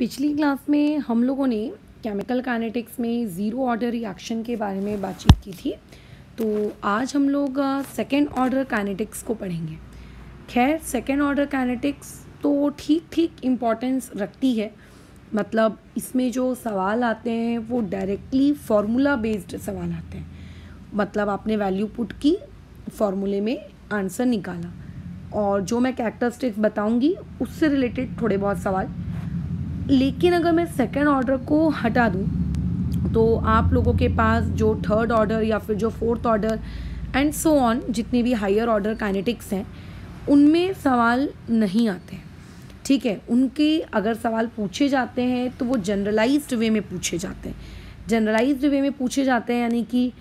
पिछली क्लास में हम लोगों ने केमिकल काइनेटिक्स में ज़ीरो ऑर्डर रिएक्शन के बारे में बातचीत की थी तो आज हम लोग सेकेंड ऑर्डर काइनेटिक्स को पढ़ेंगे खैर सेकेंड ऑर्डर काइनेटिक्स तो ठीक ठीक इम्पॉर्टेंस रखती है मतलब इसमें जो सवाल आते हैं वो डायरेक्टली फार्मूला बेस्ड सवाल आते हैं मतलब आपने वैल्यू पुट की फॉर्मूले में आंसर निकाला और जो मैं कैरेक्टरिस्टिक्स बताऊंगी उससे रिलेटेड थोड़े बहुत सवाल लेकिन अगर मैं सेकेंड ऑर्डर को हटा दूँ तो आप लोगों के पास जो थर्ड ऑर्डर या फिर जो fourth order and so on जितने भी हायर ऑर्डर काइनेटिक्स हैं उनमें सवाल नहीं आते ठीक है उनके अगर सवाल पूछे जाते हैं तो वो जनरलाइज्ड वे में पूछे जाते हैं जनरलाइज्ड वे में पूछे जाते हैं यानी कि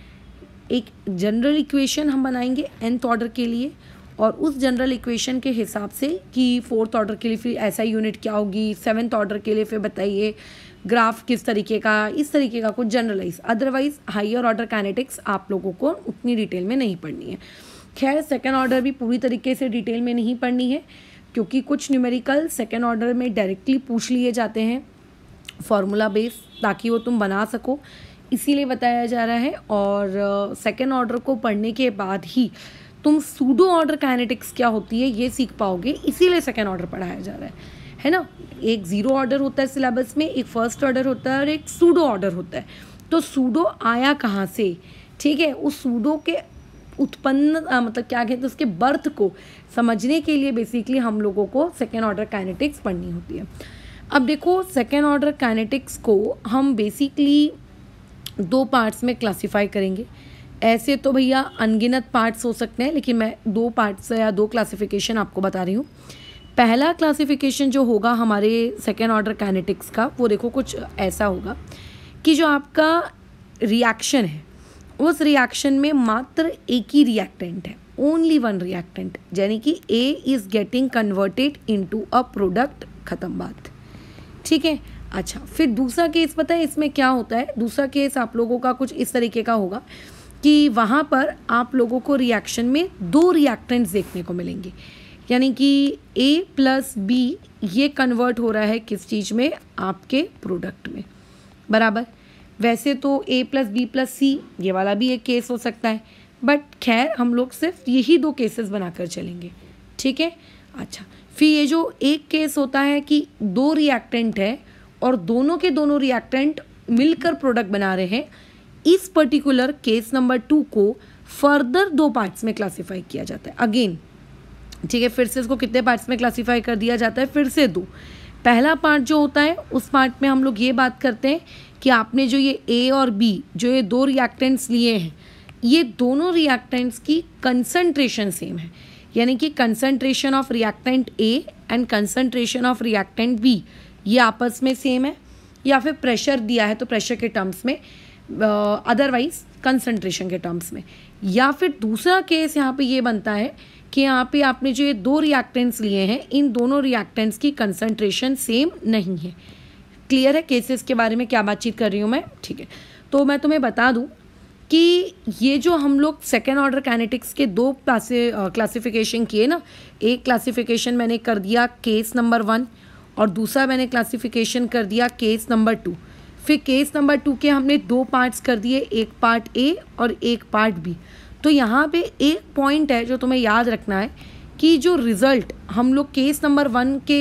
एक जनरल इक्वेशन हम बनाएंगे एंथ ऑर्डर के लिए और उस जनरल इक्वेशन के हिसाब से कि फोर्थ ऑर्डर के लिए फिर ऐसा यूनिट क्या होगी सेवन्थ ऑर्डर के लिए फिर बताइए ग्राफ किस तरीके का इस तरीके का कुछ generalize otherwise higher order kinetics आप लोगों को उतनी डिटेल में नहीं पढ़नी है खैर सेकेंड ऑर्डर भी पूरी तरीके से डिटेल में नहीं पढ़नी है क्योंकि कुछ न्यूमेरिकल सेकेंड ऑर्डर में डायरेक्टली पूछ लिए जाते हैं फार्मूला बेस ताकि वो तुम बना सको इसीलिए बताया जा रहा है और सेकेंड uh, ऑर्डर को पढ़ने के बाद ही तुम सूडो ऑर्डर काइनेटिक्स क्या होती है ये सीख पाओगे इसीलिए सेकेंड ऑर्डर पढ़ाया जा रहा है है ना एक ज़ीरो ऑर्डर होता है सिलेबस में एक फर्स्ट ऑर्डर होता है और एक सूडो ऑर्डर होता है तो सूडो आया कहाँ से ठीक है उस सूडो के उत्पन्न मतलब क्या कहते हैं तो उसके बर्थ को समझने के लिए बेसिकली हम लोगों को सेकेंड ऑर्डर काइनेटिक्स पढ़नी होती है अब देखो सेकेंड ऑर्डर काइनेटिक्स को हम बेसिकली दो पार्ट्स में क्लासीफाई करेंगे ऐसे तो भैया अनगिनत पार्ट्स हो सकते हैं लेकिन मैं दो पार्ट्स या दो क्लासिफिकेशन आपको बता रही हूँ पहला क्लासिफिकेशन जो होगा हमारे सेकेंड ऑर्डर कैनेटिक्स का वो देखो कुछ ऐसा होगा कि जो आपका रिएक्शन है उस रिएक्शन में मात्र एक ही रिएक्टेंट है ओनली वन रिएक्टेंट यानी कि A is getting converted into a product ख़त्म बात ठीक है अच्छा फिर दूसरा केस पता है इसमें क्या होता है दूसरा केस आप लोगों का कुछ इस तरीके का होगा कि वहाँ पर आप लोगों को रिएक्शन में दो रिएक्टेंट्स देखने को मिलेंगे यानी कि ए प्लस बी ये कन्वर्ट हो रहा है किस चीज़ में आपके प्रोडक्ट में बराबर वैसे तो A plus B plus C ये वाला भी एक केस हो सकता है बट खैर हम लोग सिर्फ यही दो केसेस बनाकर चलेंगे ठीक है अच्छा फिर ये जो एक केस होता है कि दो रिएक्टेंट है और दोनों के दोनों रिएक्टेंट मिलकर प्रोडक्ट बना रहे हैं इस पर्टिकुलर केस नंबर टू को फर्दर दो पार्ट्स में क्लासीफाई किया जाता है अगेन ठीक है फिर से इसको कितने पार्ट्स में क्लासीफाई कर दिया जाता है फिर से दो पहला पार्ट जो होता है उस पार्ट में हम लोग ये बात करते हैं कि आपने जो ये ए और बी जो ये दो रिएक्टेंट्स लिए हैं ये दोनों रिएक्टेंट्स की कंसनट्रेशन सेम है यानी कि concentration of reactant A and concentration of reactant B ये आपस में सेम है या फिर प्रेशर दिया है तो प्रेशर के टर्म्स में अदरवाइज कंसंट्रेशन के टर्म्स में या फिर दूसरा केस यहाँ पे ये बनता है कि यहाँ पे आपने जो ये दो रिएक्टेंट्स लिए हैं इन दोनों रिएक्टेंट्स की कंसंट्रेशन सेम नहीं है क्लियर है केसेस के बारे में क्या बातचीत कर रही हूँ मैं ठीक है तो मैं तुम्हें बता दूँ कि ये जो हम लोग सेकेंड ऑर्डर कैनेटिक्स के दो क्लासे क्लासीफिकेशन किए ना एक क्लासीफिकेशन मैंने कर दिया केस नंबर वन और दूसरा मैंने क्लासिफिकेशन कर दिया केस नंबर टू फिर केस नंबर टू के हमने दो पार्ट्स कर दिए एक पार्ट ए और एक पार्ट बी तो यहाँ पे एक पॉइंट है जो तुम्हें याद रखना है कि जो रिज़ल्ट हम लोग केस नंबर वन के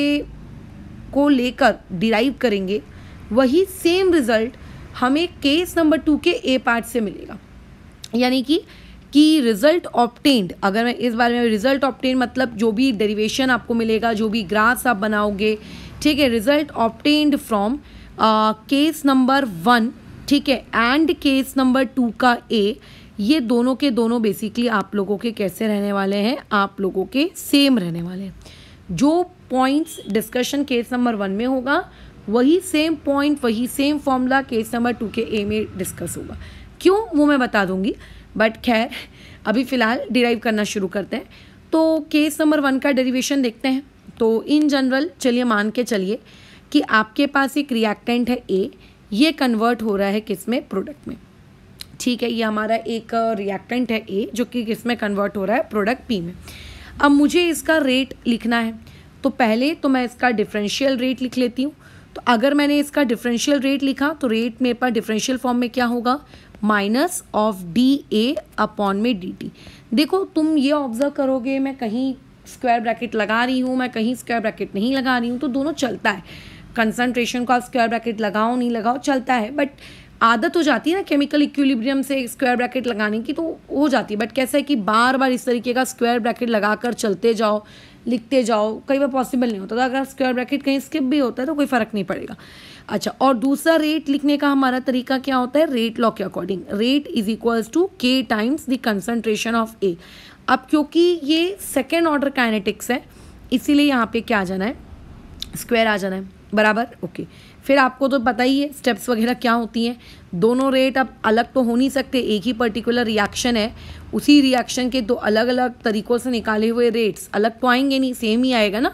को लेकर डिराइव करेंगे वही सेम रिज़ल्ट हमें केस नंबर टू के ए पार्ट से मिलेगा यानी कि कि रिज़ल्ट ऑप्टेंड अगर मैं इस बारे में रिज़ल्ट ऑप्टेंड मतलब जो भी डेरिवेशन आपको मिलेगा जो भी ग्राफ्स आप बनाओगे ठीक है result obtained from case number one ठीक है एंड केस नंबर टू का ए ये दोनों के दोनों बेसिकली आप लोगों के कैसे रहने वाले हैं आप लोगों के सेम रहने वाले हैं जो points discussion case number one में होगा वही सेम पॉइंट वही same formula case number two के ए में डिस्कस होगा क्यों वो मैं बता दूंगी बट खैर अभी फ़िलहाल डिराइव करना शुरू करते हैं तो केस नंबर वन का डेरिवेशन देखते हैं तो इन जनरल चलिए मान के चलिए कि आपके पास एक रिएक्टेंट है ए ये कन्वर्ट हो रहा है किस में प्रोडक्ट में ठीक है ये हमारा एक रिएक्टेंट है ए जो कि किस में कन्वर्ट हो रहा है प्रोडक्ट पी में अब मुझे इसका रेट लिखना है तो पहले तो मैं इसका डिफरेंशियल रेट लिख लेती हूँ तो अगर मैंने इसका डिफरेंशियल रेट लिखा तो रेट मेरे पास डिफरेंशियल फॉर्म में क्या होगा minus of D A upon में डी टी देखो तुम ये ऑब्जर्व करोगे मैं कहीं स्क्वायर ब्रैकेट लगा रही हूँ मैं कहीं स्क्वायर ब्रैकेट नहीं लगा रही हूँ तो दोनों चलता है कंसनट्रेशन को आप स्क्वायर ब्रैकेट लगाओ नहीं लगाओ चलता है बट आदत हो जाती है ना केमिकल इक्विलिब्रियम से स्क्वायर ब्रैकेट लगाने की तो हो जाती है बट कैसा है कि बार बार इस तरीके का स्क्वायर ब्रैकेट लगाकर चलते जाओ लिखते जाओ कई बार पॉसिबल नहीं होता तो अगर स्क्वायर ब्रैकेट कहीं स्किप भी होता है तो कोई फ़र्क नहीं पड़ेगा अच्छा और दूसरा रेट लिखने का हमारा तरीका क्या होता है रेट लॉ के according rate is equals to के times the concentration of A अब क्योंकि ये सेकेंड ऑर्डर काइनेटिक्स है इसीलिए यहाँ पे क्या आ जाना है स्क्वायर आ जाना है बराबर ओके फिर आपको तो पता ही है स्टेप्स वगैरह क्या होती हैं दोनों रेट अब अलग तो हो नहीं सकते एक ही पर्टिकुलर रिएक्शन है उसी रिएक्शन के दो अलग अलग तरीक़ों से निकाले हुए रेट्स अलग तो आएंगे नहीं सेम ही आएगा ना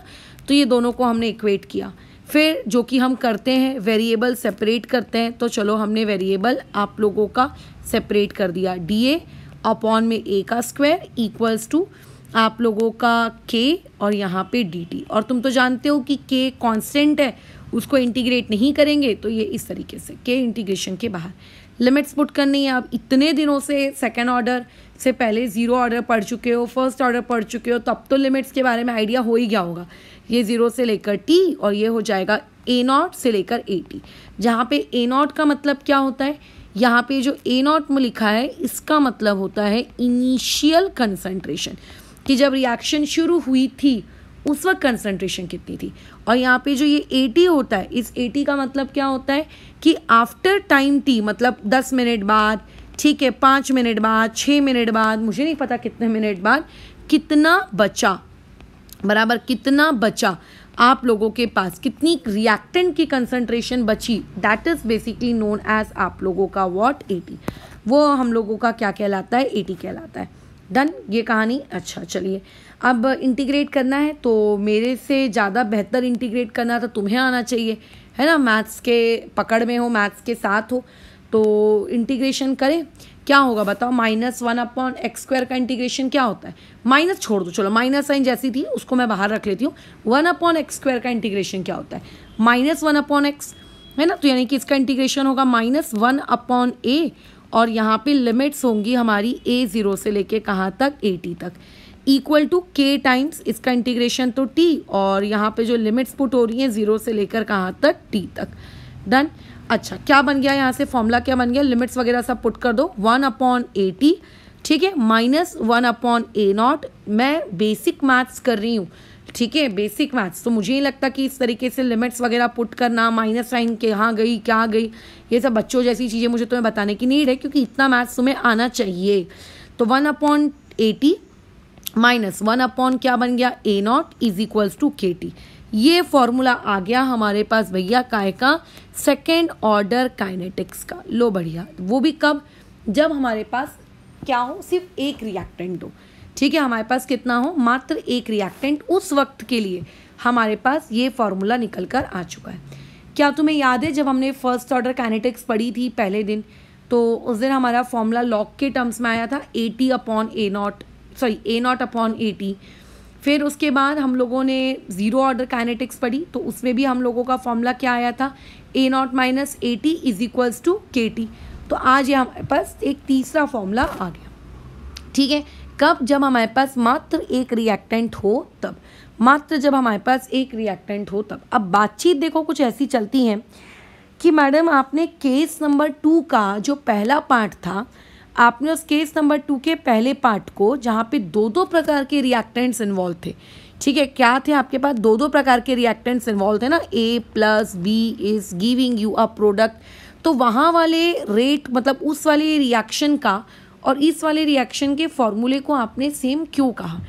तो ये दोनों को हमने इक्वेट किया फिर जो कि हम करते हैं वेरिएबल सेपरेट करते हैं तो चलो हमने वेरिएबल आप लोगों का सेपरेट कर दिया डी ए अपॉन में ए का स्क्वायर इक्वल्स टू आप लोगों का के और यहाँ पे डी टी और तुम तो जानते हो कि के कांस्टेंट है उसको इंटीग्रेट नहीं करेंगे तो ये इस तरीके से के इंटीग्रेशन के बाहर लिमिट्स पुट करनी है आप इतने दिनों से सेकेंड ऑर्डर से पहले ज़ीरो ऑर्डर पढ़ चुके हो फर्स्ट ऑर्डर पढ़ चुके हो तब तो लिमिट्स के बारे में आइडिया हो ही गया होगा ये ज़ीरो से लेकर टी और ये हो जाएगा ए नॉट से लेकर ए टी जहाँ पे ए नॉट का मतलब क्या होता है यहाँ पे जो ए नॉट में लिखा है इसका मतलब होता है इनिशियल कंसंट्रेशन कि जब रिएक्शन शुरू हुई थी उस वक्त कंसंट्रेशन कितनी थी और यहाँ पे जो ये 80 होता है इस 80 का मतलब क्या होता है कि आफ्टर टाइम टी मतलब दस मिनट बाद ठीक है पाँच मिनट बाद छः मिनट बाद मुझे नहीं पता कितने मिनट बाद कितना बचा बराबर कितना बचा आप लोगों के पास कितनी रिएक्टेंट की कंसंट्रेशन बची that is basically known as आप लोगों का वॉट एटी वो हम लोगों का क्या कहलाता है एटी कहलाता है डन ये कहानी अच्छा चलिए अब इंटीग्रेट करना है तो मेरे से ज़्यादा बेहतर इंटीग्रेट करना तो तुम्हें आना चाहिए है ना मैथ्स के पकड़ में हो मैथ्स के साथ हो तो इंटीग्रेशन करें क्या होगा बताओ minus one upon X square का इंटीग्रेशन क्या होता है माइनस छोड़ दो चलो माइनस साइन जैसी थी उसको मैं बाहर रख लेती हूँ वन अपॉन एक्स स्क्वायर का इंटीग्रेशन क्या होता है माइनस वन अपॉन एक्स है ना तो यानी कि इसका इंटीग्रेशन होगा माइनस वन अपॉन ए और यहाँ पे लिमिट्स होंगी हमारी ए ज़ीरो से लेके कहाँ तक ए टी तक इक्वल टू के टाइम्स इसका इंटीग्रेशन तो टी और यहाँ पे जो लिमिट्स पुट हो रही हैं ज़ीरो से लेकर कहाँ तक टी तक डन अच्छा क्या बन गया यहाँ से फॉर्मूला क्या बन गया लिमिट्स वगैरह सब पुट कर दो वन अपॉन ए टी ठीक है माइनस वन अपॉन ए नॉट मैं बेसिक मैथ्स कर रही हूँ ठीक है बेसिक मैथ्स तो मुझे नहीं लगता कि इस तरीके से लिमिट्स वगैरह पुट करना माइनस साइन के हाँ गई क्या गई ये सब बच्चों जैसी चीज़ें मुझे तुम्हें बताने की नीड है क्योंकि इतना मैथ्स तुम्हें आना चाहिए तो one upon A T minus one upon क्या बन गया A naught is equals to के टी ये फॉर्मूला आ गया हमारे पास भैया काय का सेकेंड ऑर्डर काइनेटिक्स का लो बढ़िया वो भी कब जब हमारे पास क्या हो सिर्फ एक रिएक्टेंट हो ठीक है हमारे पास कितना हो मात्र एक रिएक्टेंट उस वक्त के लिए हमारे पास ये फॉर्मूला निकल कर आ चुका है क्या तुम्हें याद है जब हमने फर्स्ट ऑर्डर कैनेटिक्स पढ़ी थी पहले दिन तो उस दिन हमारा फॉर्मूला लॉक के टर्म्स में आया था A T upon A naught sorry A naught upon A T फिर उसके बाद हम लोगों ने ज़ीरो ऑर्डर काइनेटिक्स पढ़ी तो उसमें भी हम लोगों का फॉर्मूला क्या आया था A naught minus A T is equals to के टी तो आज ये हमारे पास एक तीसरा फॉर्मूला आ गया ठीक है कब जब हमारे पास मात्र एक रिएक्टेंट हो तब मात्र जब हमारे पास एक रिएक्टेंट हो तब अब बातचीत देखो कुछ ऐसी चलती है कि मैडम आपने केस नंबर टू का जो पहला पार्ट था आपने उस केस नंबर टू के पहले पार्ट को जहाँ पे दो दो प्रकार के रिएक्टेंट्स इन्वॉल्व थे ठीक है क्या थे आपके पास दो दो प्रकार के रिएक्टेंट्स इन्वॉल्व थे ना A plus B is giving you a product तो वहाँ वाले रेट मतलब उस वाले रिएक्शन का और इस वाले रिएक्शन के फॉर्मूले को आपने सेम क्यों कहा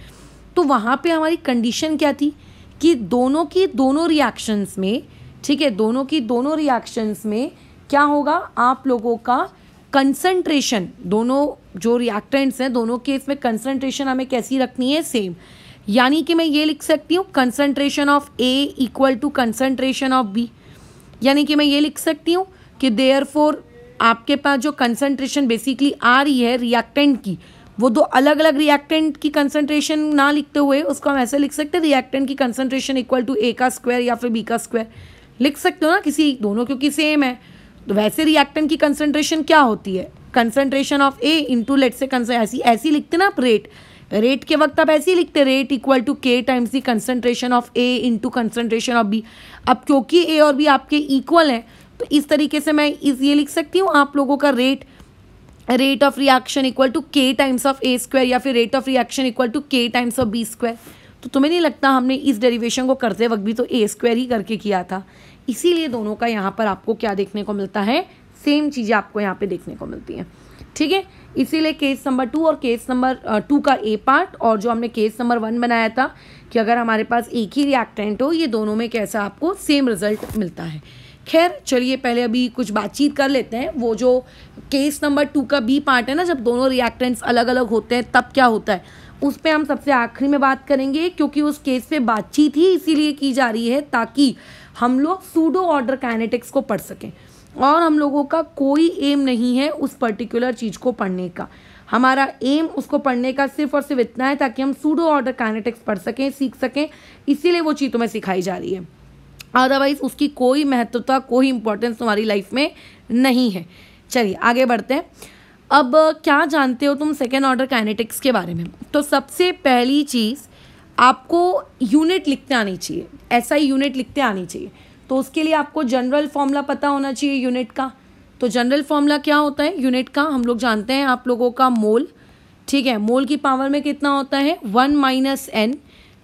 तो वहाँ पे हमारी कंडीशन क्या थी कि दोनों की दोनों रिएक्शंस में ठीक है दोनों की दोनों रिएक्शंस में क्या होगा आप लोगों का कंसंट्रेशन दोनों जो रिएक्टेंट्स हैं दोनों केस में कंसंट्रेशन हमें कैसी रखनी है सेम यानी कि मैं ये लिख सकती हूँ concentration of A equal to concentration of B यानी कि मैं ये लिख सकती हूँ कि देयर फोर आपके पास जो कंसंट्रेशन बेसिकली आ रही है रिएक्टेंट की वो दो अलग अलग रिएक्टेंट की कंसनट्रेशन ना लिखते हुए उसको हम ऐसे लिख सकते हैं रिएक्टेंट की कंसनट्रेशन इक्वल टू ए का स्क्वायर या फिर बी का स्क्वायर लिख सकते हो ना किसी दोनों क्योंकि सेम है तो वैसे रिएक्टेंट की कंसनट्रेशन क्या होती है कंसनट्रेशन ऑफ ए इंटू लेट से ऐसी ऐसी लिखते ना आप रेट रेट के वक्त आप ऐसे ही लिखते रेट इक्वल टू के times the concentration of A into concentration of B अब क्योंकि ए और बी आपके इक्वल हैं तो इस तरीके से मैं इस ये लिख सकती हूँ आप लोगों का rate rate of reaction equal to के टाइम्स ऑफ ए स्क्वायर या फिर rate of reaction equal to के टाइम्स ऑफ बी स्क्वायर तो तुम्हें नहीं लगता हमने इस डेरिवेशन को करते वक्त भी तो ए स्क्वायर ही करके किया था इसीलिए दोनों का यहाँ पर आपको क्या देखने को मिलता है सेम चीज़ें आपको यहाँ पे देखने को मिलती हैं ठीक है इसीलिए केस नंबर टू और केस नंबर टू का ए पार्ट और जो हमने केस नंबर वन बनाया था कि अगर हमारे पास एक ही रिएक्टेंट हो ये दोनों में कैसा आपको सेम रिजल्ट मिलता है खैर चलिए पहले अभी कुछ बातचीत कर लेते हैं वो जो केस नंबर टू का बी पार्ट है ना जब दोनों रिएक्टेंट्स अलग अलग होते हैं तब क्या होता है उस पर हम सबसे आखिरी में बात करेंगे क्योंकि उस केस पे बातचीत ही इसीलिए की जा रही है ताकि हम लोग सूडो ऑर्डर काइनेटिक्स को पढ़ सकें और हम लोगों का कोई एम नहीं है उस पर्टिकुलर चीज़ को पढ़ने का हमारा एम उसको पढ़ने का सिर्फ और सिर्फ इतना है ताकि हम सूडो ऑर्डर काइनेटिक्स पढ़ सकें सीख सकें इसीलिए वो चीज़ तुम्हें सिखाई जा रही है अदरवाइज़ उसकी कोई महत्वता कोई इंपॉर्टेंस तुम्हारी लाइफ में नहीं है चलिए आगे बढ़ते हैं अब क्या जानते हो तुम सेकेंड ऑर्डर काइनेटिक्स के बारे में तो सबसे पहली चीज़ आपको यूनिट लिखते आनी चाहिए ऐसा ही यूनिट लिखते आनी चाहिए तो उसके लिए आपको जनरल फॉर्मूला पता होना चाहिए यूनिट का तो जनरल फॉर्मूला क्या होता है यूनिट का हम लोग जानते हैं आप लोगों का मोल ठीक है मोल की पावर में कितना होता है वन माइनस एन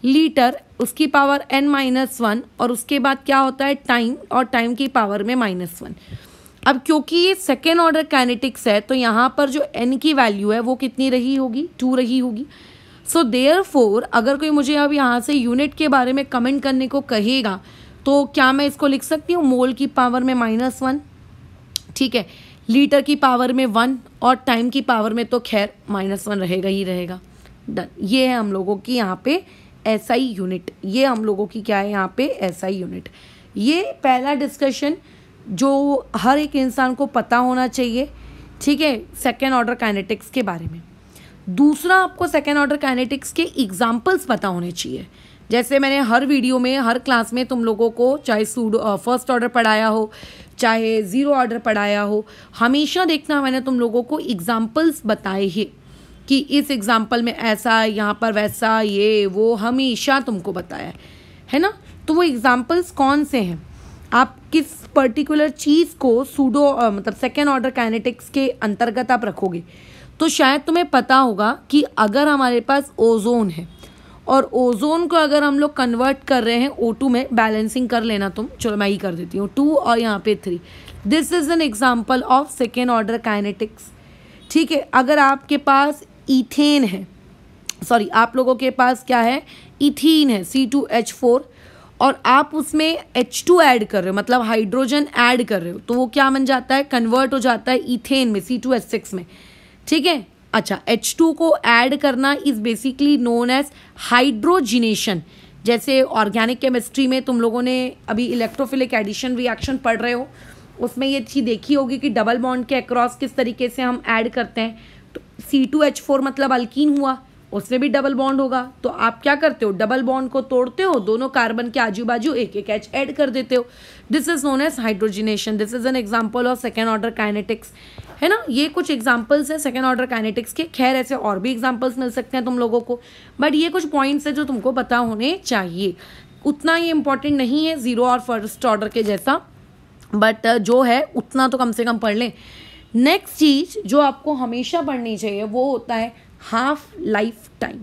लीटर उसकी पावर एन माइनस वन और उसके बाद क्या होता है टाइम और टाइम की पावर में माइनस वन अब क्योंकि ये सेकेंड ऑर्डर कैनेटिक्स है तो यहाँ पर जो एन की वैल्यू है वो कितनी रही होगी टू रही होगी सो देयर फोर अगर कोई मुझे अब यहाँ से यूनिट के बारे में कमेंट करने को कहेगा तो क्या मैं इसको लिख सकती हूँ मोल की पावर में माइनस वन ठीक है लीटर की पावर में वन और टाइम की पावर में तो खैर माइनस वन रहेगा ही रहेगा डन ये है हम लोगों की यहाँ पे एस आई यूनिट ये हम लोगों की क्या है यहाँ पे एस आई यूनिट ये पहला डिस्कशन जो हर एक इंसान को पता होना चाहिए ठीक है सेकेंड ऑर्डर काइनेटिक्स के बारे में दूसरा आपको सेकेंड ऑर्डर काइनेटिक्स के एग्जाम्पल्स पता होने चाहिए जैसे मैंने हर वीडियो में हर क्लास में तुम लोगों को चाहे सूडो फर्स्ट ऑर्डर पढ़ाया हो चाहे ज़ीरो ऑर्डर पढ़ाया हो हमेशा देखना मैंने तुम लोगों को एग्जाम्पल्स बताए ही कि इस एग्ज़ाम्पल में ऐसा यहाँ पर वैसा ये वो हमेशा तुमको बताया है है ना तो वो एग्ज़ाम्पल्स कौन से हैं आप किस पर्टिकुलर चीज़ को सूडो मतलब सेकेंड ऑर्डर काइनेटिक्स के अंतर्गत आप रखोगे तो शायद तुम्हें पता होगा कि अगर हमारे पास ओजोन है और ओजोन को अगर हम लोग कन्वर्ट कर रहे हैं ओ टू में बैलेंसिंग कर लेना तुम चलो मैं ही कर देती हूँ टू और यहाँ पे three this is an example of second order kinetics ठीक है अगर आपके पास ईथेन है सॉरी आप लोगों के पास क्या है इथीन है सी टू एच फोर और आप उसमें एच टू ऐड कर रहे हो मतलब हाइड्रोजन ऐड कर रहे हो तो वो क्या बन जाता है कन्वर्ट हो जाता है इथेन में सी टू एच सिक्स में ठीक है अच्छा एच टू को ऐड करना is basically known as hydrogenation जैसे ऑर्गेनिक केमिस्ट्री में तुम लोगों ने अभी इलेक्ट्रोफिलिक एडिशन रिएक्शन पढ़ रहे हो उसमें ये चीज़ देखी होगी कि डबल बॉन्ड के अक्रॉस किस तरीके से हम ऐड करते हैं सी टू एच फोर मतलब अल्किन हुआ उसमें भी डबल बॉन्ड होगा तो आप क्या करते हो डबल बॉन्ड को तोड़ते हो दोनों कार्बन के आजू बाजू एक एक एच ऐड कर देते हो this is known as hydrogenation this is an example of second order kinetics है ना ये कुछ एग्जाम्पल्स हैं सेकेंड ऑर्डर काइनेटिक्स के खैर ऐसे और भी एग्जाम्पल्स मिल सकते हैं तुम लोगों को बट ये कुछ पॉइंट्स हैं जो तुमको पता होने चाहिए उतना ये इंपॉर्टेंट नहीं है ज़ीरो और फर्स्ट ऑर्डर के जैसा बट uh, जो है उतना तो कम से कम पढ़ लें नेक्स्ट चीज जो आपको हमेशा पढ़नी चाहिए वो होता है half life time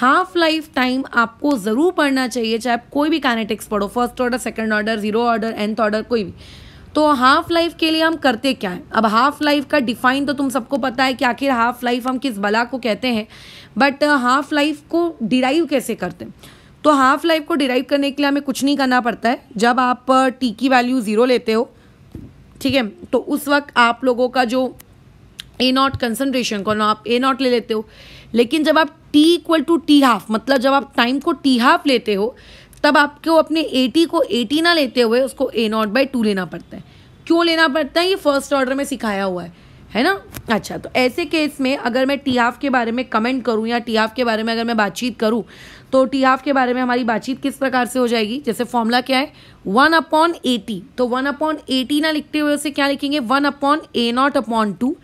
half life time आपको ज़रूर पढ़ना चाहिए चाहे आप कोई भी कैनेटिक्स पढ़ो first order second order zero order nth order कोई भी तो हाफ लाइफ के लिए हम करते क्या है अब हाफ लाइफ का डिफाइन तो तुम सबको पता है कि आखिर हाफ लाइफ हम किस बला को कहते हैं बट हाफ लाइफ को डिराइव कैसे करते हैं तो हाफ लाइफ को डिराइव करने के लिए हमें कुछ नहीं करना पड़ता है जब आप टी uh, की वैल्यू ज़ीरो लेते हो ठीक है तो उस वक्त आप लोगों का जो ए नॉट कंसनट्रेशन को ना आप ए नॉट ले लेते हो लेकिन जब आप T equal to T half मतलब जब आप टाइम को टी हाफ लेते हो तब आपको अपने ए टी को ए टी ना लेते हुए उसको ए नॉट बाई टू लेना पड़ता है क्यों लेना पड़ता है ये फर्स्ट ऑर्डर में सिखाया हुआ है है ना अच्छा तो ऐसे केस में अगर मैं टी हाफ के बारे में कमेंट करूँ या टी हाफ के बारे में अगर मैं बातचीत करूँ तो टी हाफ के बारे में हमारी बातचीत किस प्रकार से हो जाएगी जैसे फॉर्मूला क्या है वन अपॉन एटी तो वन अपॉन एटी ना लिखते हुए उसे क्या लिखेंगे वन अपॉन ए नॉट अपॉन टू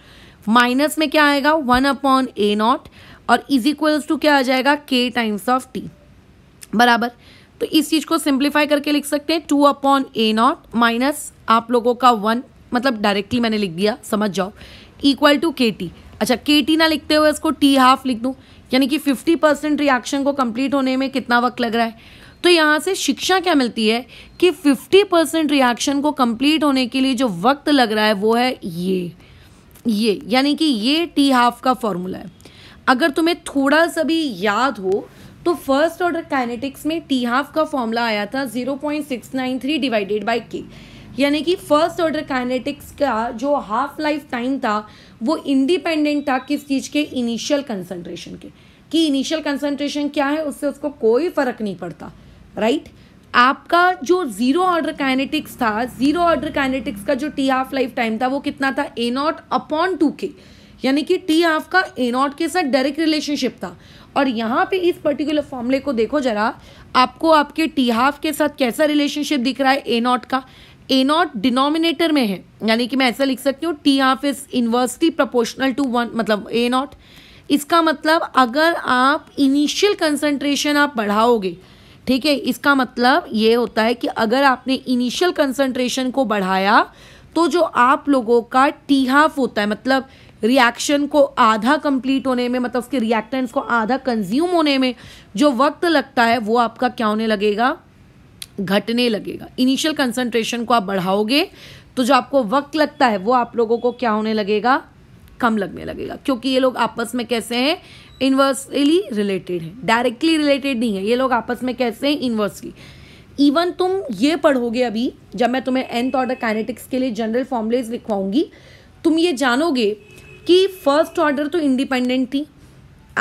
माइनस में क्या आएगा वन अपॉन ए नॉट और इज इक्वल्स टू क्या आ जाएगा के टाइम्स ऑफ टी बराबर तो इस चीज़ को सिंप्लीफाई करके लिख सकते हैं टू अपॉन ए नॉट माइनस आप लोगों का वन मतलब डायरेक्टली मैंने लिख दिया समझ जाओ इक्वल टू के टी अच्छा के टी ना लिखते हुए इसको टी हाफ लिख दूँ यानी कि 50 परसेंट रिएक्शन को कंप्लीट होने में कितना वक्त लग रहा है तो यहाँ से शिक्षा क्या मिलती है कि 50 परसेंट रिएक्शन को कंप्लीट होने के लिए जो वक्त लग रहा है वो है ये ये यानी कि ये टी हाफ का फॉर्मूला है अगर तुम्हें थोड़ा सा भी याद हो तो फर्स्ट ऑर्डर काइनेटिक्स में टी हाफ का फॉर्मूला आया था 0.693 डिवाइडेड बाय के यानी कि फर्स्ट ऑर्डर काइनेटिक्स का जो हाफ लाइफ टाइम था वो इंडिपेंडेंट था किस चीज़ के इनिशियल कंसंट्रेशन के कि इनिशियल कंसंट्रेशन क्या है उससे उसको कोई फ़र्क नहीं पड़ता राइट right? आपका जो ज़ीरो ऑर्डर काइनेटिक्स था ज़ीरो ऑर्डर काइनेटिक्स का जो टी हाफ लाइफ टाइम था वो कितना था ए नॉट अपॉन टू के यानी कि टी हाफ का ए नॉट के साथ डायरेक्ट रिलेशनशिप था और यहाँ पे इस पर्टिकुलर फॉर्मूले को देखो जरा आपको आपके टी हाफ के साथ कैसा रिलेशनशिप दिख रहा है ए नॉट का ए नॉट डिनोमिनेटर में है यानी कि मैं ऐसा लिख सकती हूँ T half is inversely proportional to one मतलब ए नॉट इसका मतलब अगर आप इनिशियल कंसंट्रेशन आप बढ़ाओगे ठीक है इसका मतलब ये होता है कि अगर आपने इनिशियल कंसंट्रेशन को बढ़ाया तो जो आप लोगों का टी हाफ होता है मतलब रिएक्शन को आधा कंप्लीट होने में मतलब उसके रिएक्टेंट्स को आधा कंज्यूम होने में जो वक्त लगता है वो आपका क्या होने लगेगा घटने लगेगा इनिशियल कंसंट्रेशन को आप बढ़ाओगे तो जो आपको वक्त लगता है वो आप लोगों को क्या होने लगेगा कम लगने लगेगा क्योंकि ये लोग आपस में कैसे हैं इन्वर्सली रिलेटेड है डायरेक्टली रिलेटेड नहीं है ये लोग आपस में कैसे हैं इन्वर्सली इवन तुम ये पढ़ोगे अभी जब मैं तुम्हें एंथ ऑर्डर काइनेटिक्स के लिए जनरल फॉर्मुलेज लिखवाऊंगी तुम ये जानोगे कि फर्स्ट ऑर्डर तो इंडिपेंडेंट थी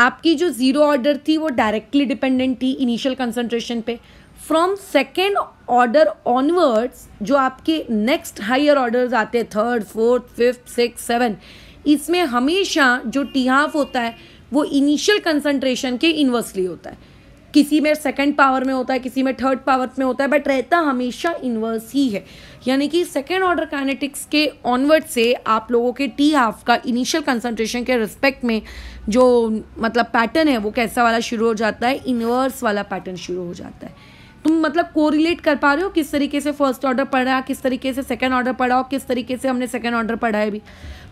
आपकी जो ज़ीरो ऑर्डर थी वो डायरेक्टली डिपेंडेंट थी इनिशियल कंसनट्रेशन पे फ्रॉम सेकेंड ऑर्डर ऑनवर्ड्स जो आपके नेक्स्ट हायर ऑर्डर्स आते हैं third fourth fifth six seventh इसमें हमेशा जो टी हाफ होता है वो इनिशियल कंसंट्रेशन के इन्वर्सली होता है किसी में सेकंड पावर में होता है किसी में थर्ड पावर में होता है बट रहता हमेशा इन्वर्स ही है यानी कि सेकेंड ऑर्डर काइनेटिक्स के ऑनवर्ड से आप लोगों के टी हाफ का इनिशियल कंसंट्रेशन के रिस्पेक्ट में जो मतलब पैटर्न है वो कैसा वाला शुरू हो जाता है इन्वर्स वाला पैटर्न शुरू हो जाता है तुम मतलब कोरिलेट कर पा रहे हो किस तरीके से फर्स्ट ऑर्डर पढ़ा किस तरीके से सेकेंड ऑर्डर पढ़ा और किस तरीके से हमने सेकेंड ऑर्डर पढ़ा है भी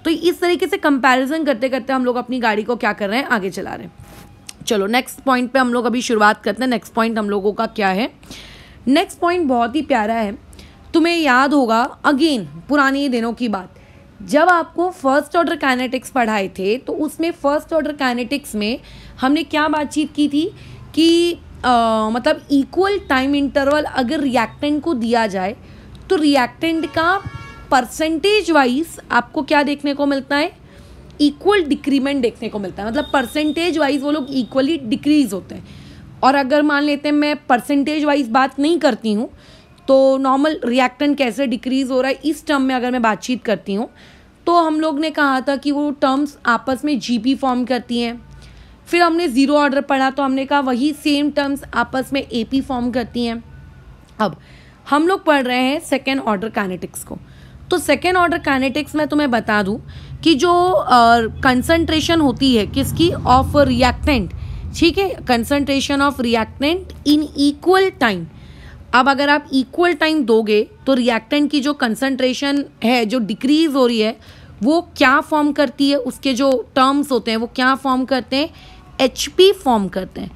तो इस तरीके से कंपैरिजन करते करते हम लोग अपनी गाड़ी को क्या कर रहे हैं आगे चला रहे हैं चलो नेक्स्ट पॉइंट पे हम लोग अभी शुरुआत करते हैं नेक्स्ट पॉइंट हम लोगों का क्या है नेक्स्ट पॉइंट बहुत ही प्यारा है तुम्हें याद होगा अगेन पुराने दिनों की बात जब आपको फर्स्ट ऑर्डर कैनेटिक्स पढ़ाए थे तो उसमें फर्स्ट ऑर्डर कैनेटिक्स में हमने क्या बातचीत की थी कि आ, मतलब इक्वल टाइम इंटरवल अगर रिएक्टेंट को दिया जाए तो रिएक्टेंट का परसेंटेज वाइज आपको क्या देखने को मिलता है इक्वल डिक्रीमेंट देखने को मिलता है मतलब परसेंटेज वाइज वो लोग इक्वली डिक्रीज होते हैं और अगर मान लेते हैं मैं परसेंटेज वाइज बात नहीं करती हूँ तो नॉर्मल रिएक्टेंट कैसे डिक्रीज हो रहा है इस टर्म में अगर मैं बातचीत करती हूँ तो हम लोग ने कहा था कि वो टर्म्स आपस में जीपी फॉर्म करती हैं फिर हमने ज़ीरो ऑर्डर पढ़ा तो हमने कहा वही सेम टर्म्स आपस में एपी फॉर्म करती हैं अब हम लोग पढ़ रहे हैं सेकेंड ऑर्डर कैनेटिक्स को तो सेकेंड ऑर्डर कैनेटिक्स में तुम्हें बता दूँ कि जो कंसनट्रेशन होती है किसकी ऑफ रिएक्टेंट ठीक है concentration of reactant in equal time अब अगर आप इक्वल टाइम दोगे तो रिएक्टेंट की जो कंसनट्रेशन है जो डिक्रीज हो रही है वो क्या फॉर्म करती है उसके जो टर्म्स होते हैं वो क्या फॉर्म करते हैं एच फॉर्म करते हैं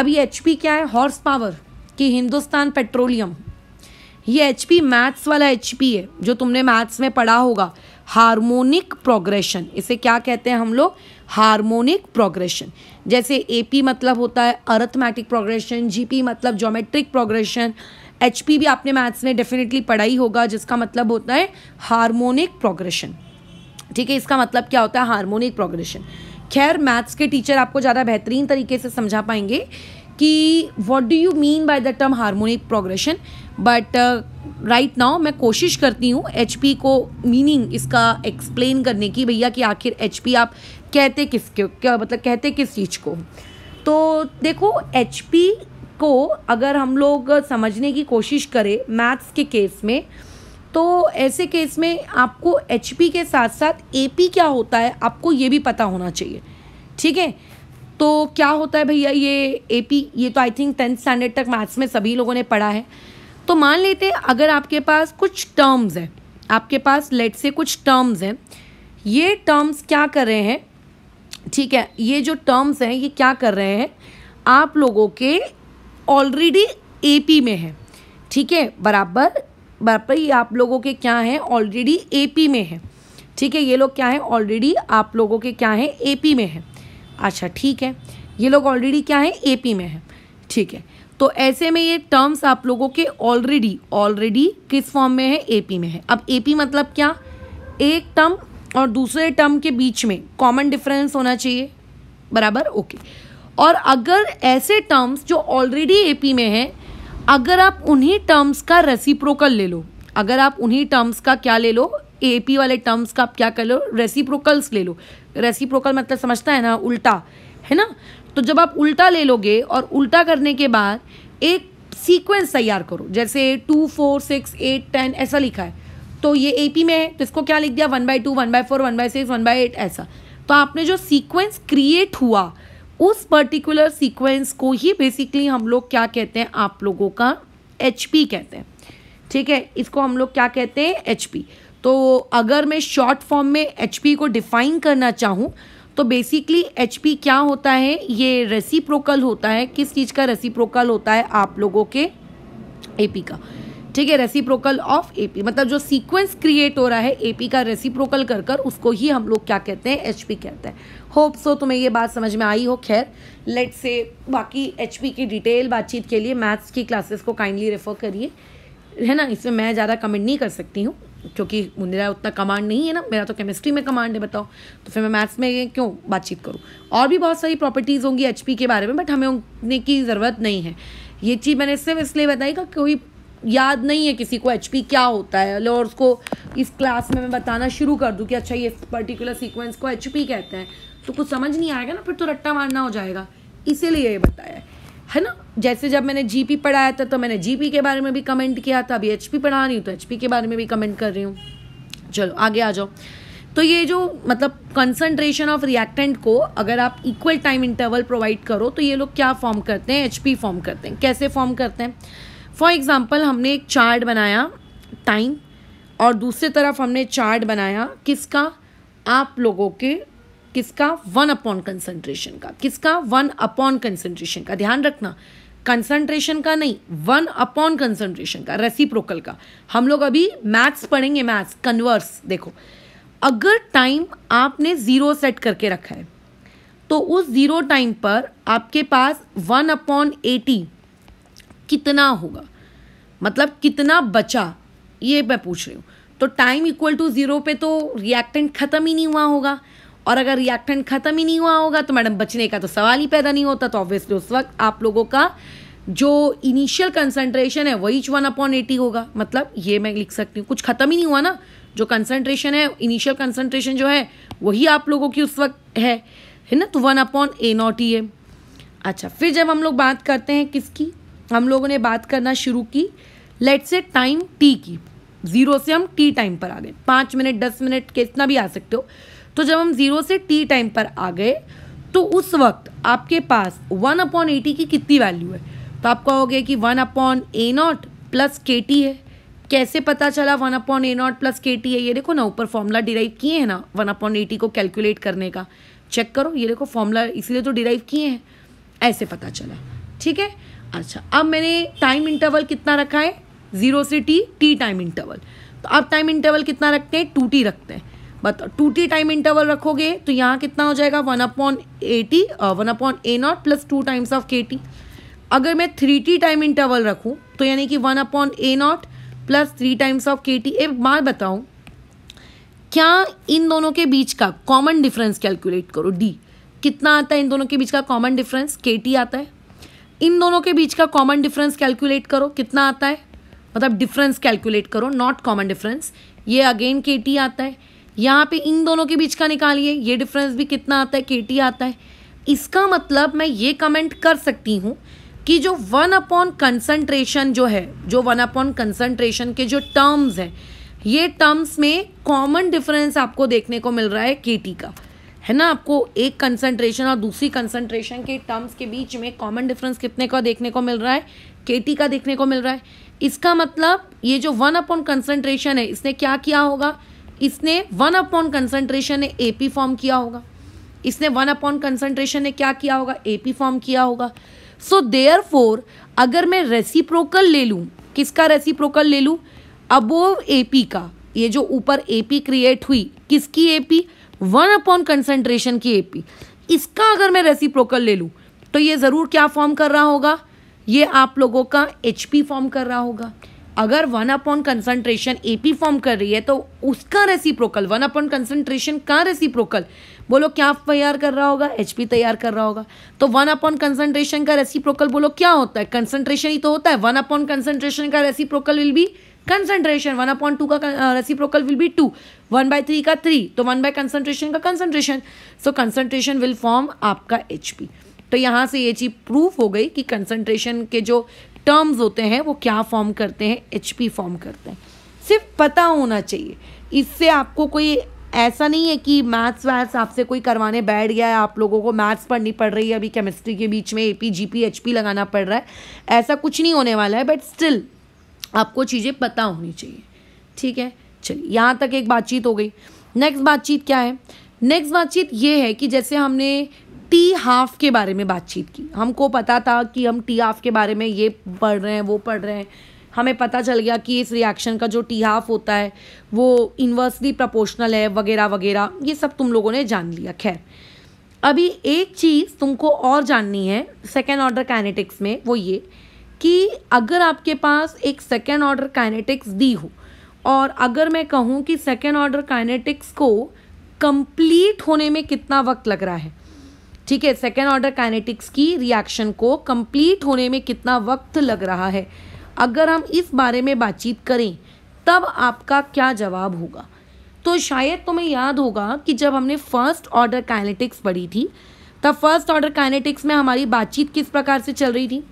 अब ये एच क्या है हॉर्स पावर कि हिंदुस्तान पेट्रोलियम ये एच पी मैथ्स वाला एच पी है जो तुमने मैथ्स में पढ़ा होगा हार्मोनिक प्रोग्रेशन इसे क्या कहते हैं हम लोग हार्मोनिक प्रोग्रेशन जैसे ए पी मतलब होता है अरथमेटिक प्रोग्रेशन जी पी मतलब जोमेट्रिक प्रोग्रेशन एच पी भी आपने मैथ्स में डेफिनेटली पढ़ा ही होगा जिसका मतलब होता है हारमोनिक प्रोग्रेशन ठीक है इसका मतलब क्या होता है हारमोनिक प्रोग्रेशन खैर मैथ्स के टीचर आपको ज़्यादा बेहतरीन तरीके से समझा पाएंगे कि what do you mean by the term harmonic progression but right now मैं कोशिश करती हूँ एच को मीनिंग इसका एक्सप्लेन करने की भैया कि आखिर एच आप कहते किस क्या मतलब कहते किस चीज़ को तो देखो एच को अगर हम लोग समझने की कोशिश करें मैथ्स के केस में तो ऐसे केस में आपको एच के साथ साथ ए क्या होता है आपको ये भी पता होना चाहिए ठीक है तो क्या होता है भैया ये ए ये तो आई थिंक टेंथ स्टैंडर्ड तक मैथ्स में सभी लोगों ने पढ़ा है तो मान लेते हैं अगर आपके पास कुछ टर्म्स हैं आपके पास लेट से कुछ टर्म्स हैं ये टर्म्स क्या कर रहे हैं ठीक है ये जो टर्म्स हैं ये क्या कर रहे हैं आप लोगों के ऑलरेडी एपी में है ठीक है बराबर बराबर ये आप लोगों के क्या हैं ऑलरेडी एपी में है ठीक है ये लोग क्या हैं ऑलरेडी आप लोगों के क्या हैं एपी में है अच्छा ठीक है ये लोग ऑलरेडी क्या है एपी में है ठीक है तो ऐसे में ये टर्म्स आप लोगों के ऑलरेडी ऑलरेडी किस फॉर्म में है एपी में है अब एपी मतलब क्या एक टर्म और दूसरे टर्म के बीच में कॉमन डिफरेंस होना चाहिए बराबर ओके और अगर ऐसे टर्म्स जो ऑलरेडी एपी में है अगर आप उन्हीं टर्म्स का रेसिप्रोकल ले लो अगर आप उन्हीं टर्म्स का क्या ले लो एपी वाले टर्म्स का आप क्या कर लो रेसिप्रोकल्स ले लो रेसिप्रोकल मतलब समझता है ना उल्टा है ना तो जब आप उल्टा ले लोगे और उल्टा करने के बाद एक सीक्वेंस तैयार करो जैसे two four six eight ten ऐसा लिखा है तो ये ए पी में है तो इसको क्या लिख दिया one by two one by four one by six one by eight ऐसा तो आपने जो सीक्वेंस क्रिएट हुआ उस पर्टिकुलर सीक्वेंस को ही बेसिकली हम लोग क्या कहते हैं आप लोगों का एच पी कहते हैं ठीक है इसको हम लोग क्या कहते हैं एच पी तो अगर मैं शॉर्ट फॉर्म में एच पी को डिफाइन करना चाहूँ तो बेसिकली एच क्या होता है ये रसी होता है किस चीज़ का रसी होता है आप लोगों के ए का ठीक है रेसिप्रोकल ऑफ ए मतलब जो सीक्वेंस क्रिएट हो रहा है ए का प्रोकल कर कर उसको ही हम लोग क्या कहते हैं एच कहते हैं होप सो तुम्हें ये बात समझ में आई हो खैर लेट से बाकी एच की डिटेल बातचीत के लिए मैथ्स की क्लासेस को काइंडली रेफर करिए है ना इसमें मैं ज़्यादा कमेंट नहीं कर सकती हूँ क्योंकि मेरा उतना कमांड नहीं है ना मेरा तो केमिस्ट्री में कमांड है बताओ तो फिर मैं मैथ्स में क्यों बातचीत करूँ और भी बहुत सारी प्रॉपर्टीज़ होंगी एच के बारे में बट हमें उनने की ज़रूरत नहीं है ये चीज़ मैंने सिर्फ इसलिए बताई का कोई याद नहीं है किसी को एच क्या होता है और उसको इस क्लास में मैं बताना शुरू कर दूँ कि अच्छा ये पर्टिकुलर सीक्वेंस को एच कहते हैं तो कुछ समझ नहीं आएगा ना फिर तो रट्टा मारना हो जाएगा इसीलिए ये बताया है है ना जैसे जब मैंने जीपी पढ़ाया था तो मैंने जीपी के बारे में भी कमेंट किया था अभी एचपी पढ़ा रही हूँ तो एचपी के बारे में भी कमेंट कर रही हूँ चलो आगे आ जाओ तो ये जो मतलब कंसनट्रेशन ऑफ रिएक्टेंट को अगर आप इक्वल टाइम इंटरवल प्रोवाइड करो तो ये लोग क्या फॉर्म करते हैं एच फॉर्म करते हैं कैसे फॉर्म करते हैं फॉर एग्ज़ाम्पल हमने एक चार्ट बनाया टाइम और दूसरी तरफ हमने चार्ट बनाया किसका आप लोगों के किसका वन अपॉन कंसंट्रेशन का किसका वन अपॉन कंसंट्रेशन का ध्यान रखना कंसंट्रेशन का नहीं वन अपॉन कंसंट्रेशन का रेसिप्रोकल का हम लोग अभी मैथ्स पढ़ेंगे मैथ्स कन्वर्स देखो अगर टाइम आपने ज़ीरो सेट करके रखा है तो उस ज़ीरो टाइम पर आपके पास वन अपॉन एटी कितना होगा मतलब कितना बचा ये मैं पूछ रही हूँ तो टाइम इक्वल टू ज़ीरो पे तो रिएक्टेंट ख़त्म ही नहीं हुआ होगा और अगर रिएक्टेंट ख़त्म ही नहीं हुआ होगा तो मैडम बचने का तो सवाल ही पैदा नहीं होता तो ऑब्वियसली उस वक्त आप लोगों का जो इनिशियल कंसनट्रेशन है वही वन अपॉन एटी होगा मतलब ये मैं लिख सकती हूँ कुछ ख़त्म ही नहीं हुआ ना जो कंसनट्रेशन है इनिशियल कंसनट्रेशन जो है वही आप लोगों की उस वक्त है है ना तो वन अपॉन ए नॉट ई है अच्छा फिर जब हम लोग बात करते हैं किसकी हम लोगों ने बात करना शुरू की लेट से टाइम टी की ज़ीरो से हम टी टाइम पर आ गए पाँच मिनट दस मिनट कितना भी आ सकते हो तो जब हम ज़ीरो से टी टाइम पर आ गए तो उस वक्त आपके पास वन अपॉन ए की कितनी वैल्यू है तो आप कहोगे कि वन अपॉन ए नॉट प्लस के टी है कैसे पता चला वन अपॉन ए नॉट प्लस के टी है ये देखो ना ऊपर फॉर्मूला डिराइव किए हैं ना वन अपॉन ए को कैलकुलेट करने का चेक करो ये देखो फॉर्मूला इसीलिए तो डिराइव किए हैं ऐसे पता चला ठीक है अच्छा अब मैंने टाइम इंटरवल कितना रखा है ज़ीरो से टी टी टाइम इंटरवल तो अब टाइम इंटरवल कितना रखते हैं टू टी रखते हैं but two T time interval रखोगे तो यहाँ कितना हो जाएगा one upon A T one upon A naught plus two times of के टी अगर मैं थ्री टी टाइम इंटरवल रखूँ तो यानी कि one upon A naught plus three times of के टी एक बार बताऊँ क्या इन दोनों के बीच का कॉमन डिफरेंस कैलकुलेट करो डी कितना आता है इन दोनों के बीच का कॉमन डिफरेंस के टी आता है इन दोनों के बीच का कॉमन डिफरेंस कैलकुलेट करो कितना आता है मतलब डिफरेंस कैलकुलेट करो नॉट कॉमन डिफरेंस ये अगेन के टी आता है यहाँ पे इन दोनों के बीच का निकालिए ये डिफरेंस भी कितना आता है के आता है इसका मतलब मैं ये कमेंट कर सकती हूँ कि जो वन अपॉन कंसनट्रेशन जो है जो वन अपॉन कंसनट्रेशन के जो टर्म्स हैं ये टर्म्स में कॉमन डिफरेंस आपको देखने को मिल रहा है के टी का है ना आपको एक कंसनट्रेशन और दूसरी कंसनट्रेशन के टर्म्स के बीच में कॉमन डिफरेंस कितने का देखने को मिल रहा है के टी का देखने को मिल रहा है इसका मतलब ये जो वन अपॉन कंसनट्रेशन है इसने क्या किया होगा इसने वन अपॉन कंसंट्रेशन ने एपी फॉर्म किया होगा इसने वन अपॉन कंसंट्रेशन ने क्या किया होगा एपी फॉर्म किया होगा सो देयर फोर अगर मैं रेसिप्रोकल ले लूँ किसका रेसिप्रोकल ले लूँ अबोव एपी का ये जो ऊपर एपी क्रिएट हुई किसकी एपी वन अपॉन कंसंट्रेशन की एपी इसका अगर मैं रेसिप्रोकल ले लूँ तो ये ज़रूर क्या फॉर्म कर रहा होगा ये आप लोगों का एच फॉर्म कर रहा होगा अगर one upon concentration AP form कर रही है तो उसका रेसिप्रोकल वन अपॉन कंसंट्रेशन का रेसिप्रोकल बोलो क्या तैयार कर रहा होगा एच पी तैयार कर रहा होगा तो वन अपॉन कंसनट्रेशन का रेसिप्रोकल बोलो क्या होता है कंसंट्रेशन ही तो होता है वन अपॉन कंसनट्रेशन का reciprocal will be concentration one upon two का reciprocal will be two one by three का थ्री तो वन बाय कंसनट्रेशन का concentration so concentration will form आपका एच पी तो यहाँ से ये चीज़ प्रूफ हो गई कि कंसंट्रेशन के जो टर्म्स होते हैं वो क्या फॉर्म करते हैं एच फॉर्म करते हैं सिर्फ पता होना चाहिए इससे आपको कोई ऐसा नहीं है कि मैथ्स वैथ्स आपसे कोई करवाने बैठ गया है आप लोगों को मैथ्स पढ़नी पड़ रही है अभी केमिस्ट्री के बीच में A P G P H P लगाना पड़ रहा है ऐसा कुछ नहीं होने वाला है बट स्टिल आपको चीज़ें पता होनी चाहिए ठीक है चलिए यहाँ तक एक बातचीत हो गई नेक्स्ट बातचीत क्या है नेक्स्ट बातचीत ये है कि जैसे हमने टी हाफ के बारे में बातचीत की हमको पता था कि हम टी हाफ के बारे में ये पढ़ रहे हैं वो पढ़ रहे हैं हमें पता चल गया कि इस रिएक्शन का जो टी हाफ होता है वो इन्वर्सली प्रोपोर्शनल है वगैरह वगैरह ये सब तुम लोगों ने जान लिया खैर अभी एक चीज़ तुमको और जाननी है सेकेंड ऑर्डर काइनेटिक्स में वो ये कि अगर आपके पास एक सेकेंड ऑर्डर काइनेटिक्स दी हो और अगर मैं कहूँ कि सेकेंड ऑर्डर काइनेटिक्स को कंप्लीट होने में कितना वक्त लग रहा है ठीक है सेकेंड ऑर्डर काइनेटिक्स की रिएक्शन को कंप्लीट होने में कितना वक्त लग रहा है अगर हम इस बारे में बातचीत करें तब आपका क्या जवाब होगा तो शायद तुम्हें याद होगा कि जब हमने फर्स्ट ऑर्डर काइनेटिक्स पढ़ी थी तब फर्स्ट ऑर्डर काइनेटिक्स में हमारी बातचीत किस प्रकार से चल रही थी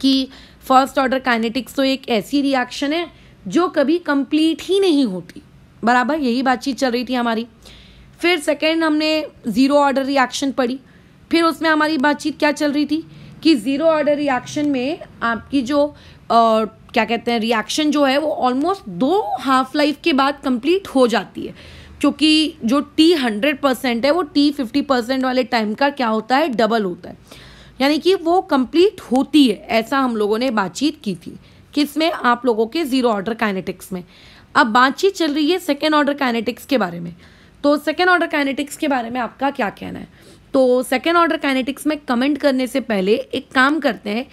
कि फर्स्ट ऑर्डर काइनेटिक्स तो एक ऐसी रिएक्शन है जो कभी कंप्लीट ही नहीं होती बराबर यही बातचीत चल रही थी हमारी फिर सेकेंड हमने ज़ीरो ऑर्डर रिएक्शन पढ़ी फिर उसमें हमारी बातचीत क्या चल रही थी कि ज़ीरो ऑर्डर रिएक्शन में आपकी जो आ, क्या कहते हैं रिएक्शन जो है वो ऑलमोस्ट दो हाफ लाइफ के बाद कंप्लीट हो जाती है क्योंकि जो टी हंड्रेड परसेंट है वो टी फिफ्टी परसेंट वाले टाइम का क्या होता है डबल होता है यानी कि वो कंप्लीट होती है ऐसा हम लोगों ने बातचीत की थी किस में आप लोगों के ज़ीरो ऑर्डर काइनेटिक्स में अब बातचीत चल रही है सेकेंड ऑर्डर काइनेटिक्स के बारे में तो सेकेंड ऑर्डर काइनेटिक्स के बारे में आपका क्या कहना है तो सेकेंड ऑर्डर काइनेटिक्स में कमेंट करने से पहले एक काम करते हैं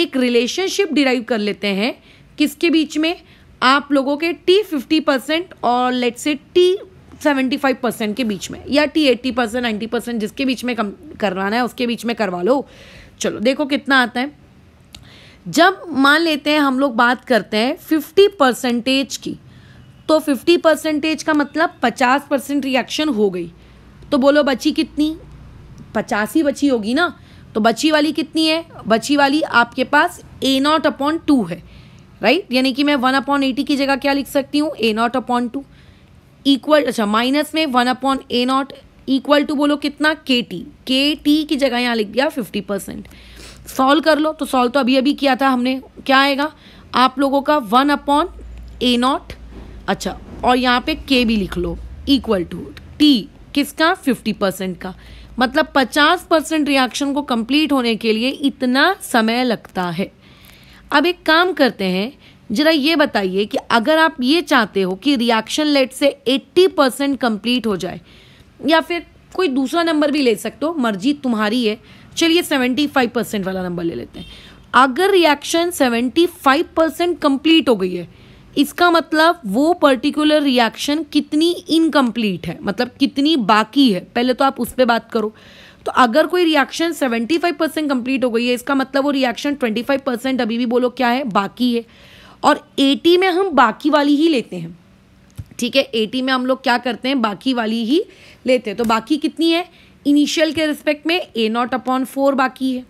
एक रिलेशनशिप डिराइव कर लेते हैं किसके बीच में आप लोगों के टी फिफ्टी परसेंट और let's say T seventy five percent के बीच में या T eighty percent ninety percent जिसके बीच में कम करवाना है उसके बीच में करवा लो चलो देखो कितना आता है जब मान लेते हैं हम लोग बात करते हैं फिफ्टी परसेंटेज की तो फिफ्टी परसेंटेज का मतलब पचास परसेंट रिएक्शन हो गई तो बोलो बची कितनी पचासी बची होगी ना तो बची वाली कितनी है बची वाली आपके पास ए नॉट अपॉन टू है राइट यानी कि मैं वन अपॉन एटी की जगह क्या लिख सकती हूँ A naught upon two equal अच्छा माइनस में one upon A naught equal to बोलो कितना के टी के टी की जगह यहाँ लिख दिया फिफ्टी परसेंट सॉल्व कर लो तो सॉल्व तो अभी अभी किया था हमने क्या आएगा आप लोगों का वन अपॉन ए नॉट अच्छा और यहाँ पे के भी लिख लो इक्वल टू टी किसका फिफ्टी परसेंट का मतलब 50 परसेंट रिएक्शन को कंप्लीट होने के लिए इतना समय लगता है अब एक काम करते हैं जरा ये बताइए कि अगर आप ये चाहते हो कि रिएक्शन लेट से 80 परसेंट कम्प्लीट हो जाए या फिर कोई दूसरा नंबर भी ले सकते हो मर्जी तुम्हारी है चलिए 75 परसेंट वाला नंबर ले लेते हैं अगर रिएक्शन 75 परसेंट कम्प्लीट हो गई है इसका मतलब वो पर्टिकुलर रिएक्शन कितनी इनकम्प्लीट है मतलब कितनी बाकी है पहले तो आप उस पर बात करो तो अगर कोई रिएक्शन 75 परसेंट कम्प्लीट हो गई है इसका मतलब वो रिएक्शन 25 परसेंट अभी भी बोलो क्या है बाकी है और 80 में हम बाकी वाली ही लेते हैं ठीक है 80 में हम लोग क्या करते हैं बाकी वाली ही लेते हैं तो बाकी कितनी है इनिशियल के रिस्पेक्ट में ए नॉट अपॉन फोर बाकी है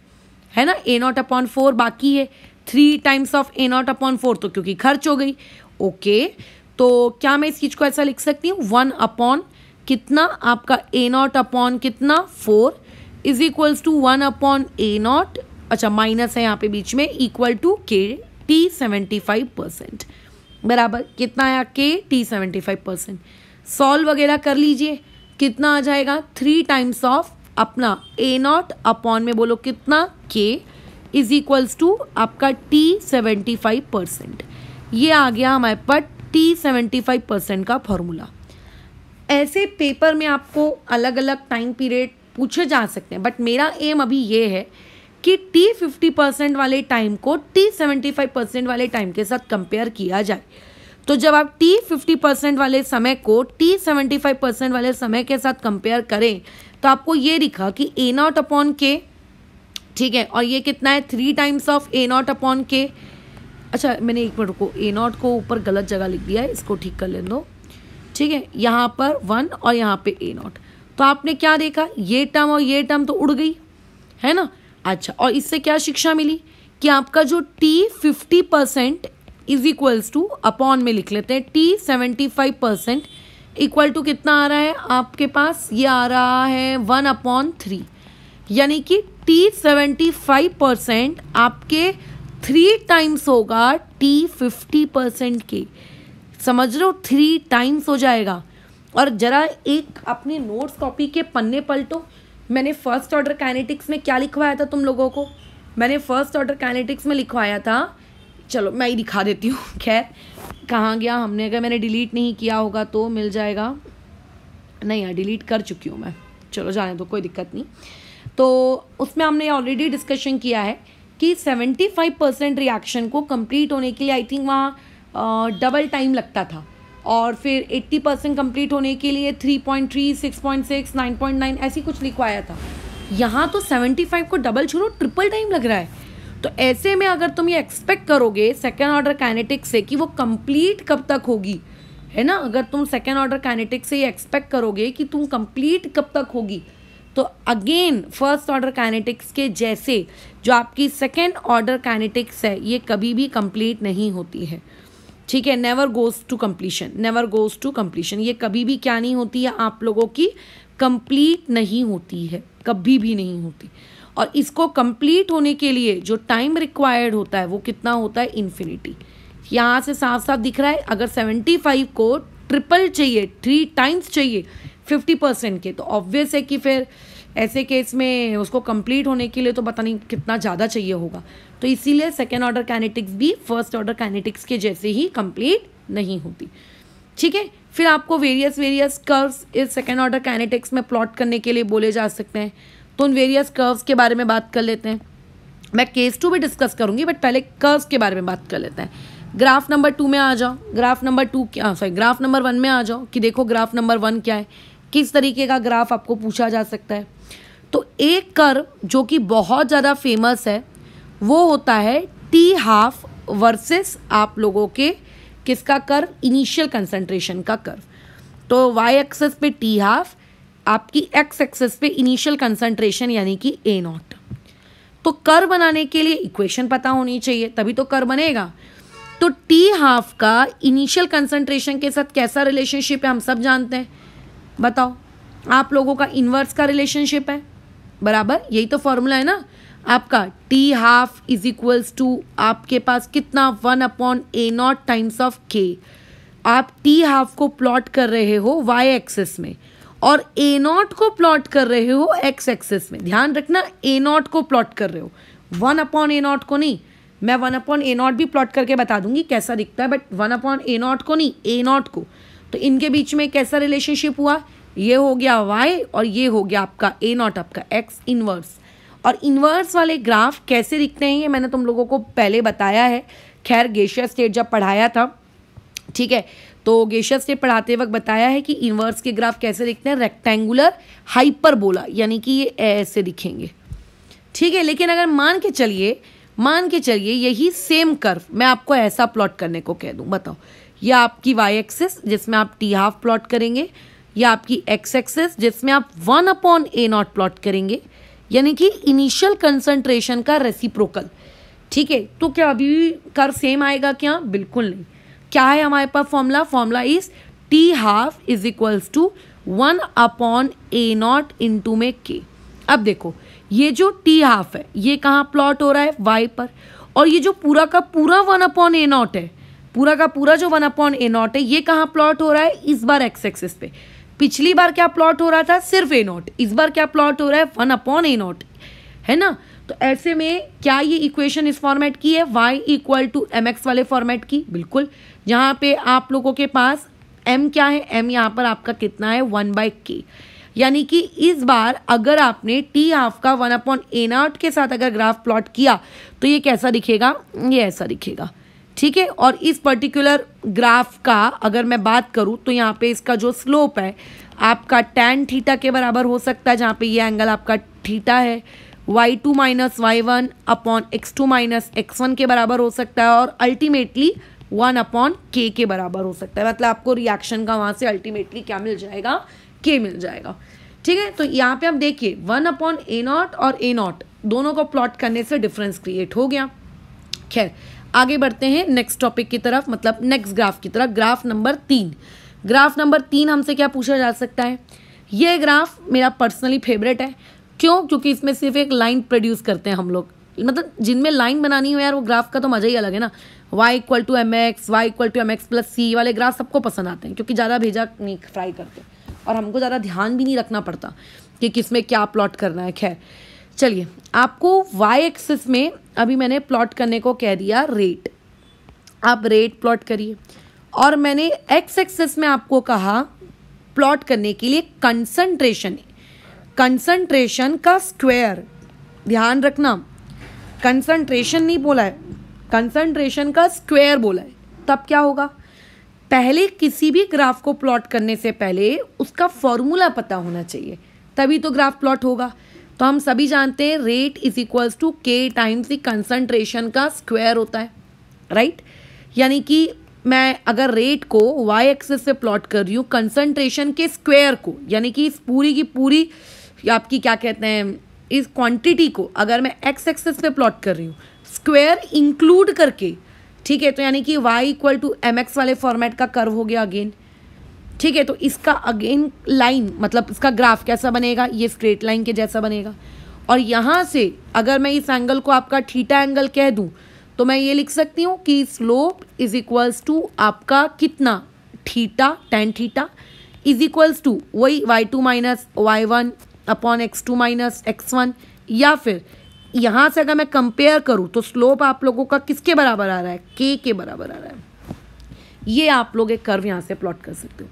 है ना ए नॉट अपॉन फोर बाकी है three times of A naught upon four तो क्योंकि खर्च हो गई ओके तो क्या मैं इस चीज़ को ऐसा लिख सकती हूँ वन अपॉन कितना आपका ए नॉट अपॉन कितना four is equals to one upon A naught अच्छा माइनस है यहाँ पे बीच में इक्वल टू के टी सेवेंटी फाइव परसेंट बराबर कितना आया K T seventy five percent solve वगैरह कर लीजिए कितना आ जाएगा थ्री टाइम्स ऑफ अपना ए नॉट अपॉन में बोलो कितना के इज इक्वल्स टू आपका टी सेवेंटी फाइव परसेंट ये आ गया हमारे पास टी सेवेंटी फाइव परसेंट का फॉर्मूला ऐसे पेपर में आपको अलग अलग टाइम पीरियड पूछे जा सकते हैं बट मेरा एम अभी ये है कि टी फिफ्टी परसेंट वाले टाइम को टी सेवेंटी फाइव परसेंट वाले टाइम के साथ कंपेयर किया जाए तो जब आप टी फिफ्टी परसेंट वाले समय को टी सेवेंटी फाइव परसेंट वाले समय के साथ कंपेयर करें तो आपको ये दिखा कि ए नॉट अपॉन के ठीक है और ये कितना है three times of A naught upon K अच्छा मैंने एक मिनट रुको ए नॉट को ऊपर गलत जगह लिख दिया है इसको ठीक कर ले दो ठीक है यहाँ पर वन और यहाँ पे ए नॉट तो आपने क्या देखा ये टर्म और ये टर्म तो उड़ गई है ना अच्छा और इससे क्या शिक्षा मिली कि आपका जो T fifty percent is equals to upon में लिख लेते हैं T seventy five percent equal to कितना आ रहा है आपके पास ये आ रहा है वन अपॉन थ्री यानी कि टी सेवेंटी फाइव परसेंट आपके थ्री टाइम्स होगा टी फिफ्टी परसेंट के समझ लो थ्री टाइम्स हो जाएगा और ज़रा एक अपने नोट्स कॉपी के पन्ने पलटो मैंने फर्स्ट ऑर्डर काइनेटिक्स में क्या लिखवाया था तुम लोगों को मैंने फर्स्ट ऑर्डर काइनेटिक्स में लिखवाया था चलो मैं ही दिखा देती हूँ खैर कहाँ गया हमने अगर मैंने डिलीट नहीं किया होगा तो मिल जाएगा नहीं यार डिलीट कर चुकी हूँ मैं चलो जाने दो कोई दिक्कत नहीं तो उसमें हमने ऑलरेडी डिस्कशन किया है कि 75 परसेंट रिएक्शन को कंप्लीट होने के लिए आई थिंक वहाँ डबल टाइम लगता था और फिर 80 परसेंट कम्प्लीट होने के लिए 3.3, 6.6, 9.9 ऐसी कुछ लिखवाया था यहाँ तो 75 को डबल छोड़ो ट्रिपल टाइम लग रहा है तो ऐसे में अगर तुम ये एक्सपेक्ट करोगे सेकेंड ऑर्डर कैनेटिक्स से कि वो कम्प्लीट कब तक होगी है ना अगर तुम सेकेंड ऑर्डर कैनेटिक्स से ये एक्सपेक्ट करोगे कि तुम कम्प्लीट कब तक होगी तो अगेन फर्स्ट ऑर्डर काइनेटिक्स के जैसे जो आपकी सेकेंड ऑर्डर काइनेटिक्स है ये कभी भी कंप्लीट नहीं होती है ठीक है never goes to completion never goes to completion ये कभी भी क्या नहीं होती है आप लोगों की कंप्लीट नहीं होती है कभी भी नहीं होती और इसको कंप्लीट होने के लिए जो टाइम रिक्वायर्ड होता है वो कितना होता है इन्फिनिटी यहाँ से साफ साफ दिख रहा है अगर सेवेंटी फाइव को ट्रिपल चाहिए थ्री टाइम्स चाहिए फिफ्टी परसेंट के तो ऑब्वियस है कि फिर ऐसे केस में उसको कंप्लीट होने के लिए तो पता नहीं कितना ज़्यादा चाहिए होगा तो इसीलिए सेकेंड ऑर्डर कैनेटिक्स भी फर्स्ट ऑर्डर कैनेटिक्स के जैसे ही कंप्लीट नहीं होती ठीक है फिर आपको वेरियस वेरियस कर्व्स इस सेकेंड ऑर्डर कैनेटिक्स में प्लॉट करने के लिए बोले जा सकते हैं तो उन वेरियस कर्व्स के बारे में बात कर लेते हैं मैं केस टू भी डिस्कस करूंगी बट पहले कर्व्स के बारे में बात कर लेते हैं ग्राफ नंबर टू में आ जाओ ग्राफ नंबर टू क्या सॉरी ग्राफ नंबर वन में आ जाओ कि देखो ग्राफ नंबर वन क्या है किस तरीके का ग्राफ आपको पूछा जा सकता है तो एक कर्व जो कि बहुत ज़्यादा फेमस है वो होता है टी हाफ वर्सेस आप लोगों के किसका कर्व इनिशियल कंसंट्रेशन का कर्व तो वाई एक्सेस पे टी हाफ आपकी एक्स एक्सेस पे इनिशियल कंसंट्रेशन यानी कि ए नॉट तो कर बनाने के लिए इक्वेशन पता होनी चाहिए तभी तो कर बनेगा तो टी हाफ का इनिशियल कंसंट्रेशन के साथ कैसा रिलेशनशिप है हम सब जानते हैं बताओ आप लोगों का इन्वर्स का रिलेशनशिप है बराबर यही तो फॉर्मूला है ना आपका T half is equals to आपके पास कितना one upon A naught times of K आप टी हाफ को प्लॉट कर रहे हो वाई एक्सेस में और ए नॉट को प्लॉट कर रहे हो एक्स एक्सेस में ध्यान रखना ए नॉट को प्लॉट कर रहे हो वन अपॉन ए नॉट को नहीं मैं वन अपॉन ए नॉट भी प्लॉट करके बता दूंगी कैसा दिखता है but one upon A naught को नहीं ए नॉट को तो इनके बीच में कैसा रिलेशनशिप हुआ ये हो गया वाई और ये हो गया आपका ए नॉट आपका एक्स इनवर्स और इनवर्स वाले ग्राफ कैसे दिखते हैं ये मैंने तुम लोगों को पहले बताया है खैर गेशिया स्टेट जब पढ़ाया था ठीक है तो गेशिया स्टेट पढ़ाते वक्त बताया है कि इनवर्स के ग्राफ कैसे दिखते हैं रेक्टेंगुलर हाइपरबोला यानी कि ये ऐसे दिखेंगे ठीक है लेकिन अगर मान के चलिए मान के चलिए यही सेम कर्व मैं आपको ऐसा प्लॉट करने को कह दूँ बताओ ये आपकी वाई एक्सिस जिसमें आप टी हाफ प्लॉट करेंगे ये आपकी एक्स एक्सेस जिसमें आप वन अपॉन ए नॉट प्लॉट करेंगे यानी कि इनिशियल कंसंट्रेशन का रेसिप्रोकल ठीक है तो क्या अभी कर सेम आएगा क्या बिल्कुल नहीं क्या है हमारे पास formula formula is T half is equals to one upon A naught into में के अब देखो ये जो टी हाफ है ये कहाँ प्लॉट हो रहा है वाई पर और ये जो पूरा का पूरा वन अपॉन ए नॉट है पूरा का पूरा जो वन अपॉन ए नॉट है ये कहाँ प्लॉट हो रहा है इस बार एक्स एक्सिस पे पिछली बार क्या प्लॉट हो रहा था सिर्फ ए नॉट इस बार क्या प्लॉट हो रहा है वन अपॉन ए नॉट है ना तो ऐसे में क्या ये इक्वेशन इस फॉर्मेट की है Y equal to M X वाले फॉर्मेट की बिल्कुल यहाँ पे आप लोगों के पास एम क्या है एम यहाँ पर आपका कितना है वन बाई के यानी कि इस बार अगर आपने टी हाफ का वन अपॉन ए नॉट के साथ अगर ग्राफ प्लॉट किया तो ये कैसा दिखेगा ये ऐसा दिखेगा ठीक है और इस पर्टिकुलर ग्राफ का अगर मैं बात करूँ तो यहाँ पे इसका जो स्लोप है आपका टेन थीटा के बराबर हो सकता है जहाँ पे ये एंगल आपका थीटा है Y two minus Y one upon x two minus x one के बराबर हो सकता है और अल्टीमेटली वन अपॉन के के बराबर हो सकता है मतलब आपको रिएक्शन का वहाँ से अल्टीमेटली क्या मिल जाएगा के मिल जाएगा ठीक है तो यहाँ पे आप देखिए वन अपॉन ए नॉट और ए नॉट दोनों को प्लॉट करने से डिफरेंस क्रिएट हो गया खैर आगे बढ़ते हैं नेक्स्ट टॉपिक की तरफ मतलब नेक्स्ट ग्राफ की तरफ ग्राफ नंबर तीन ग्राफ नंबर तीन हमसे क्या पूछा जा सकता है ये ग्राफ मेरा पर्सनली फेवरेट है क्यों क्योंकि इसमें सिर्फ एक लाइन प्रोड्यूस करते हैं हम लोग मतलब जिनमें लाइन बनानी हो यार वो ग्राफ का तो मज़ा ही अलग है ना Y equal to M X Y equal to M x plus C वाले ग्राफ सबको पसंद आते हैं क्योंकि ज़्यादा भेजा नहीं फ्राई करते और हमको ज़्यादा ध्यान भी नहीं रखना पड़ता कि किस में क्या प्लॉट करना है खैर चलिए आपको वाई एक्सिस में अभी मैंने प्लॉट करने को कह दिया रेट आप रेट प्लॉट करिए और मैंने एक्स एक्सेस में आपको कहा प्लॉट करने के लिए कंसंट्रेशन कंसंट्रेशन का स्क्वायर ध्यान रखना कंसंट्रेशन नहीं बोला है कंसंट्रेशन का स्क्वायर बोला है तब क्या होगा पहले किसी भी ग्राफ को प्लॉट करने से पहले उसका फॉर्मूला पता होना चाहिए तभी तो ग्राफ प्लॉट होगा तो हम सभी जानते हैं रेट इज इक्वल्स टू के टाइम्स द कंसनट्रेशन का स्क्वायर होता है राइट यानी कि मैं अगर रेट को वाई एक्सेस से प्लॉट कर रही हूँ कंसनट्रेशन के स्क्वायर को यानी कि इस पूरी की पूरी आपकी क्या कहते हैं इस क्वांटिटी को अगर मैं एक्स एक्सेस पे प्लॉट कर रही हूँ स्क्वायर इंक्लूड करके ठीक है तो यानी कि y equal to M X वाले फॉर्मेट का कर्व हो गया अगेन ठीक है तो इसका अगेन लाइन मतलब इसका ग्राफ कैसा बनेगा ये स्ट्रेट लाइन के जैसा बनेगा और यहाँ से अगर मैं इस एंगल को आपका ठीटा एंगल कह दूँ तो मैं ये लिख सकती हूँ कि स्लोप इज इक्वल्स टू आपका कितना theta tan theta is equals to वही y two minus Y one upon x two minus x one या फिर यहाँ से अगर मैं कंपेयर करूँ तो स्लोप आप लोगों का किसके बराबर आ रहा है के के बराबर आ रहा है ये आप लोग एक कर्व यहाँ से प्लॉट कर सकते हो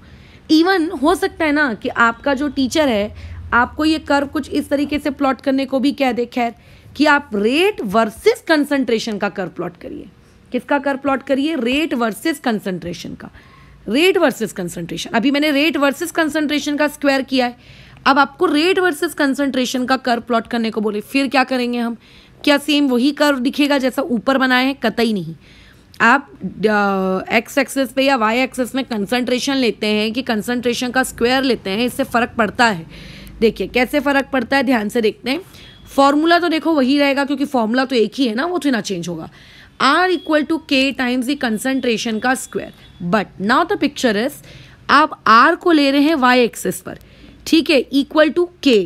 इवन हो सकता है ना कि आपका जो टीचर है आपको ये कर्व कुछ इस तरीके से प्लॉट करने को भी कह दे खैर कि आप रेट वर्सेस कंसंट्रेशन का कर्व प्लॉट करिए किसका कर प्लॉट करिए रेट वर्सेस कंसंट्रेशन का रेट वर्सेस कंसंट्रेशन अभी मैंने रेट वर्सेस कंसंट्रेशन का स्क्वायर किया है अब आपको रेट वर्सेस कंसंट्रेशन का कर प्लॉट करने को बोले फिर क्या करेंगे हम क्या सेम वही कर्व दिखेगा जैसा ऊपर बनाए हैं कतई नहीं आप एक्स uh, एक्सेस पे या वाई एक्सेस में कंसंट्रेशन लेते हैं कि कंसंट्रेशन का स्क्वायर लेते हैं इससे फ़र्क पड़ता है देखिए कैसे फ़र्क पड़ता है ध्यान से देखते हैं फॉर्मूला तो देखो वही रहेगा क्योंकि फॉर्मूला तो एक ही है ना वो तो ना चेंज होगा आर इक्वल टू के टाइम्स द कंसनट्रेशन का square but now the picture is आप आर को ले रहे हैं वाई एक्सेस पर ठीक है इक्वल टू के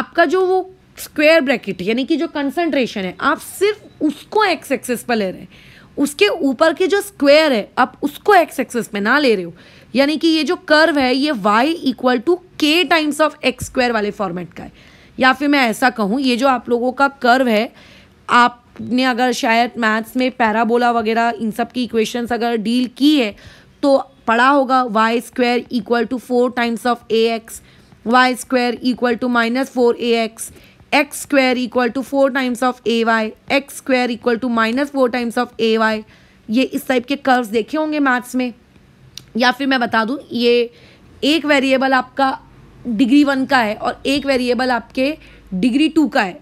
आपका जो वो स्क्वायर ब्रैकेट यानी कि जो कंसंट्रेशन है आप सिर्फ उसको एक्स एक्सेस पर ले रहे हैं उसके ऊपर के जो स्क्वेयर है आप उसको एक्स एक्सेस में ना ले रहे हो यानी कि ये जो कर्व है ये वाई इक्वल टू के टाइम्स ऑफ एक्स स्क्वायर वाले फॉर्मेट का है या फिर मैं ऐसा कहूँ ये जो आप लोगों का कर्व है आपने अगर शायद मैथ्स में पैराबोला वगैरह इन सब की इक्वेशंस अगर डील की है तो पढ़ा होगा y square equal to four times of a x y square equal to minus four a x x square equal to four times of a y x square equal to minus four times of a y ये इस type के curves देखे होंगे maths में या फिर मैं बता दूँ ये एक वेरिएबल आपका डिग्री वन का है और एक वेरिएबल आपके डिग्री टू का है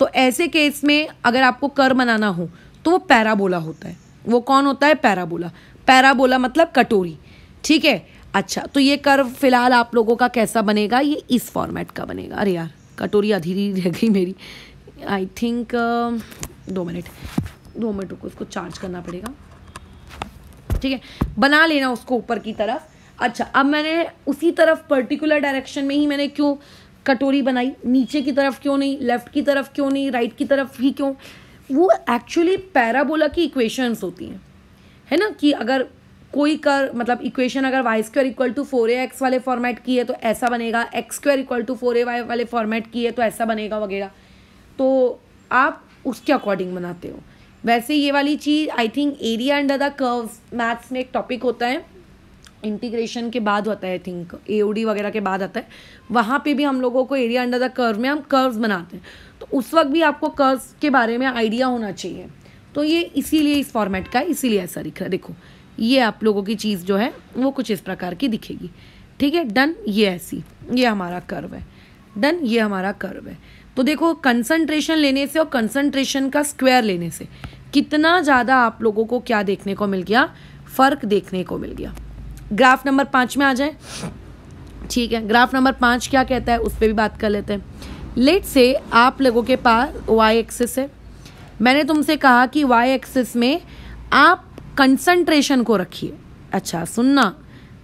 तो ऐसे केस में अगर आपको कर बनाना हो तो वो पैराबोला होता है वो कौन होता है पैराबोला पैराबोला मतलब कटोरी ठीक है अच्छा तो ये कर्व फिलहाल आप लोगों का कैसा बनेगा ये इस फॉर्मेट का बनेगा अरे यार कटोरी आधी रह गई मेरी आई थिंक uh, दो मिनट दो मिनट को उसको चार्ज करना पड़ेगा ठीक है बना लेना उसको ऊपर की तरफ अच्छा अब मैंने उसी तरफ पर्टिकुलर डायरेक्शन में ही मैंने क्यों कटोरी बनाई नीचे की तरफ क्यों नहीं लेफ्ट की तरफ क्यों नहीं राइट की तरफ ही क्यों वो एक्चुअली पैराबोला की इक्वेशंस होती हैं है ना कि अगर कोई कर मतलब इक्वेशन अगर y square equal to four a x वाले फॉर्मेट की है तो ऐसा बनेगा x square equal to four a y वाले फॉर्मेट की है तो ऐसा बनेगा वगैरह तो आप उसके अकॉर्डिंग बनाते हो वैसे ये वाली चीज़ I think area under the curves maths में एक टॉपिक होता है इंटीग्रेशन के बाद होता है आई थिंक ओडी वगैरह के बाद आता है वहाँ पे भी हम लोगों को एरिया अंडर द कर्व में हम कर्व्स बनाते हैं तो उस वक्त भी आपको कर्व्स के बारे में आइडिया होना चाहिए तो ये इसीलिए इस फॉर्मेट का इसीलिए ऐसा दिख रहा है देखो ये आप लोगों की चीज़ जो है वो कुछ इस प्रकार की दिखेगी ठीक है डन ये ऐसी ये हमारा कर्व है डन ये हमारा कर्व है तो देखो कंसंट्रेशन लेने से और कंसंट्रेशन का स्क्वायर लेने से कितना ज़्यादा आप लोगों को क्या देखने को मिल गया फ़र्क देखने को मिल गया ग्राफ नंबर पाँच में आ जाए ठीक है ग्राफ नंबर पाँच क्या कहता है उस पर भी बात कर लेते हैं लेट से आप लोगों के पास वाई एक्सेस है मैंने तुमसे कहा कि वाई एक्सेस में आप कंसंट्रेशन को रखिए अच्छा सुनना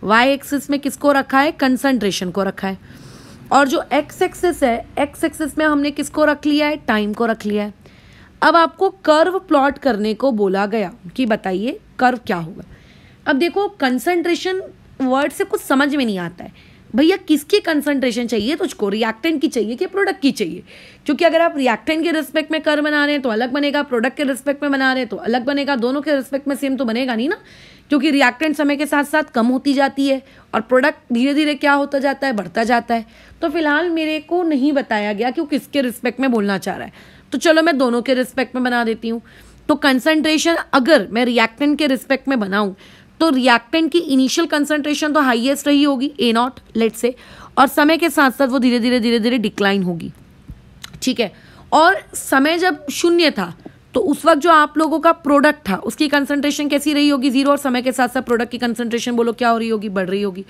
वाई एक्सिस में किसको रखा है कंसंट्रेशन को रखा है और जो एक्स एक्सिस है एक्स एक्सिस में हमने किसको रख लिया है टाइम को रख लिया है अब आपको कर्व प्लॉट करने को बोला गया कि बताइए कर्व क्या होगा अब देखो कंसंट्रेशन वर्ड से कुछ समझ में नहीं आता है भैया किसकी कंसंट्रेशन चाहिए तुझको रिएक्टेंट की चाहिए कि प्रोडक्ट की चाहिए क्योंकि अगर आप रिएक्टेंट के रिस्पेक्ट में कर बना रहे हैं तो अलग बनेगा प्रोडक्ट के रिस्पेक्ट में बना रहे हैं तो अलग बनेगा दोनों के रिस्पेक्ट में सेम तो बनेगा नहीं ना क्योंकि रिएक्टेंट समय के साथ साथ कम होती जाती है और प्रोडक्ट धीरे धीरे क्या होता जाता है बढ़ता जाता है तो फिलहाल मेरे को नहीं बताया गया कि वो किसके रिस्पेक्ट में बोलना चाह रहा है तो चलो मैं दोनों के रिस्पेक्ट में बना देती हूँ तो कंसंट्रेशन अगर मैं रिएक्टेंट के रिस्पेक्ट में बनाऊँ तो रिएक्टेंट की इनिशियल कंसंट्रेशन तो हाईएस्ट रही होगी ए नॉट लेट से और समय के साथ साथ वो धीरे धीरे धीरे धीरे डिक्लाइन होगी ठीक है और समय जब शून्य था तो उस वक्त जो आप लोगों का प्रोडक्ट था उसकी कंसंट्रेशन कैसी रही होगी जीरो और समय के साथ साथ प्रोडक्ट की कंसंट्रेशन बोलो क्या हो रही होगी बढ़ रही होगी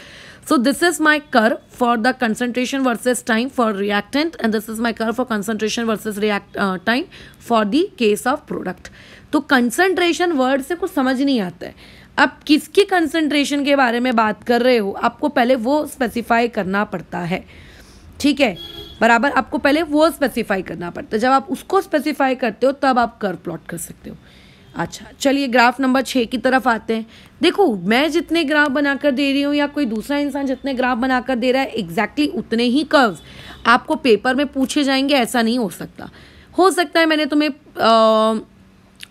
so this is my curve for the concentration versus time for reactant and this is my curve for concentration versus react time for the case of product तो कंसंट्रेशन वर्ड से कुछ समझ नहीं आता है आप किसकी कंसंट्रेशन के बारे में बात कर रहे हो आपको पहले वो स्पेसिफाई करना पड़ता है ठीक है बराबर आपको पहले वो स्पेसिफाई करना पड़ता है जब आप उसको स्पेसिफाई करते हो तब आप कर प्लॉट कर सकते हो अच्छा चलिए ग्राफ नंबर छः की तरफ आते हैं देखो मैं जितने ग्राफ बनाकर दे रही हूँ या कोई दूसरा इंसान जितने ग्राफ बनाकर दे रहा है एग्जैक्टली exactly उतने ही कर्व्स आपको पेपर में पूछे जाएंगे ऐसा नहीं हो सकता हो सकता है मैंने तुम्हें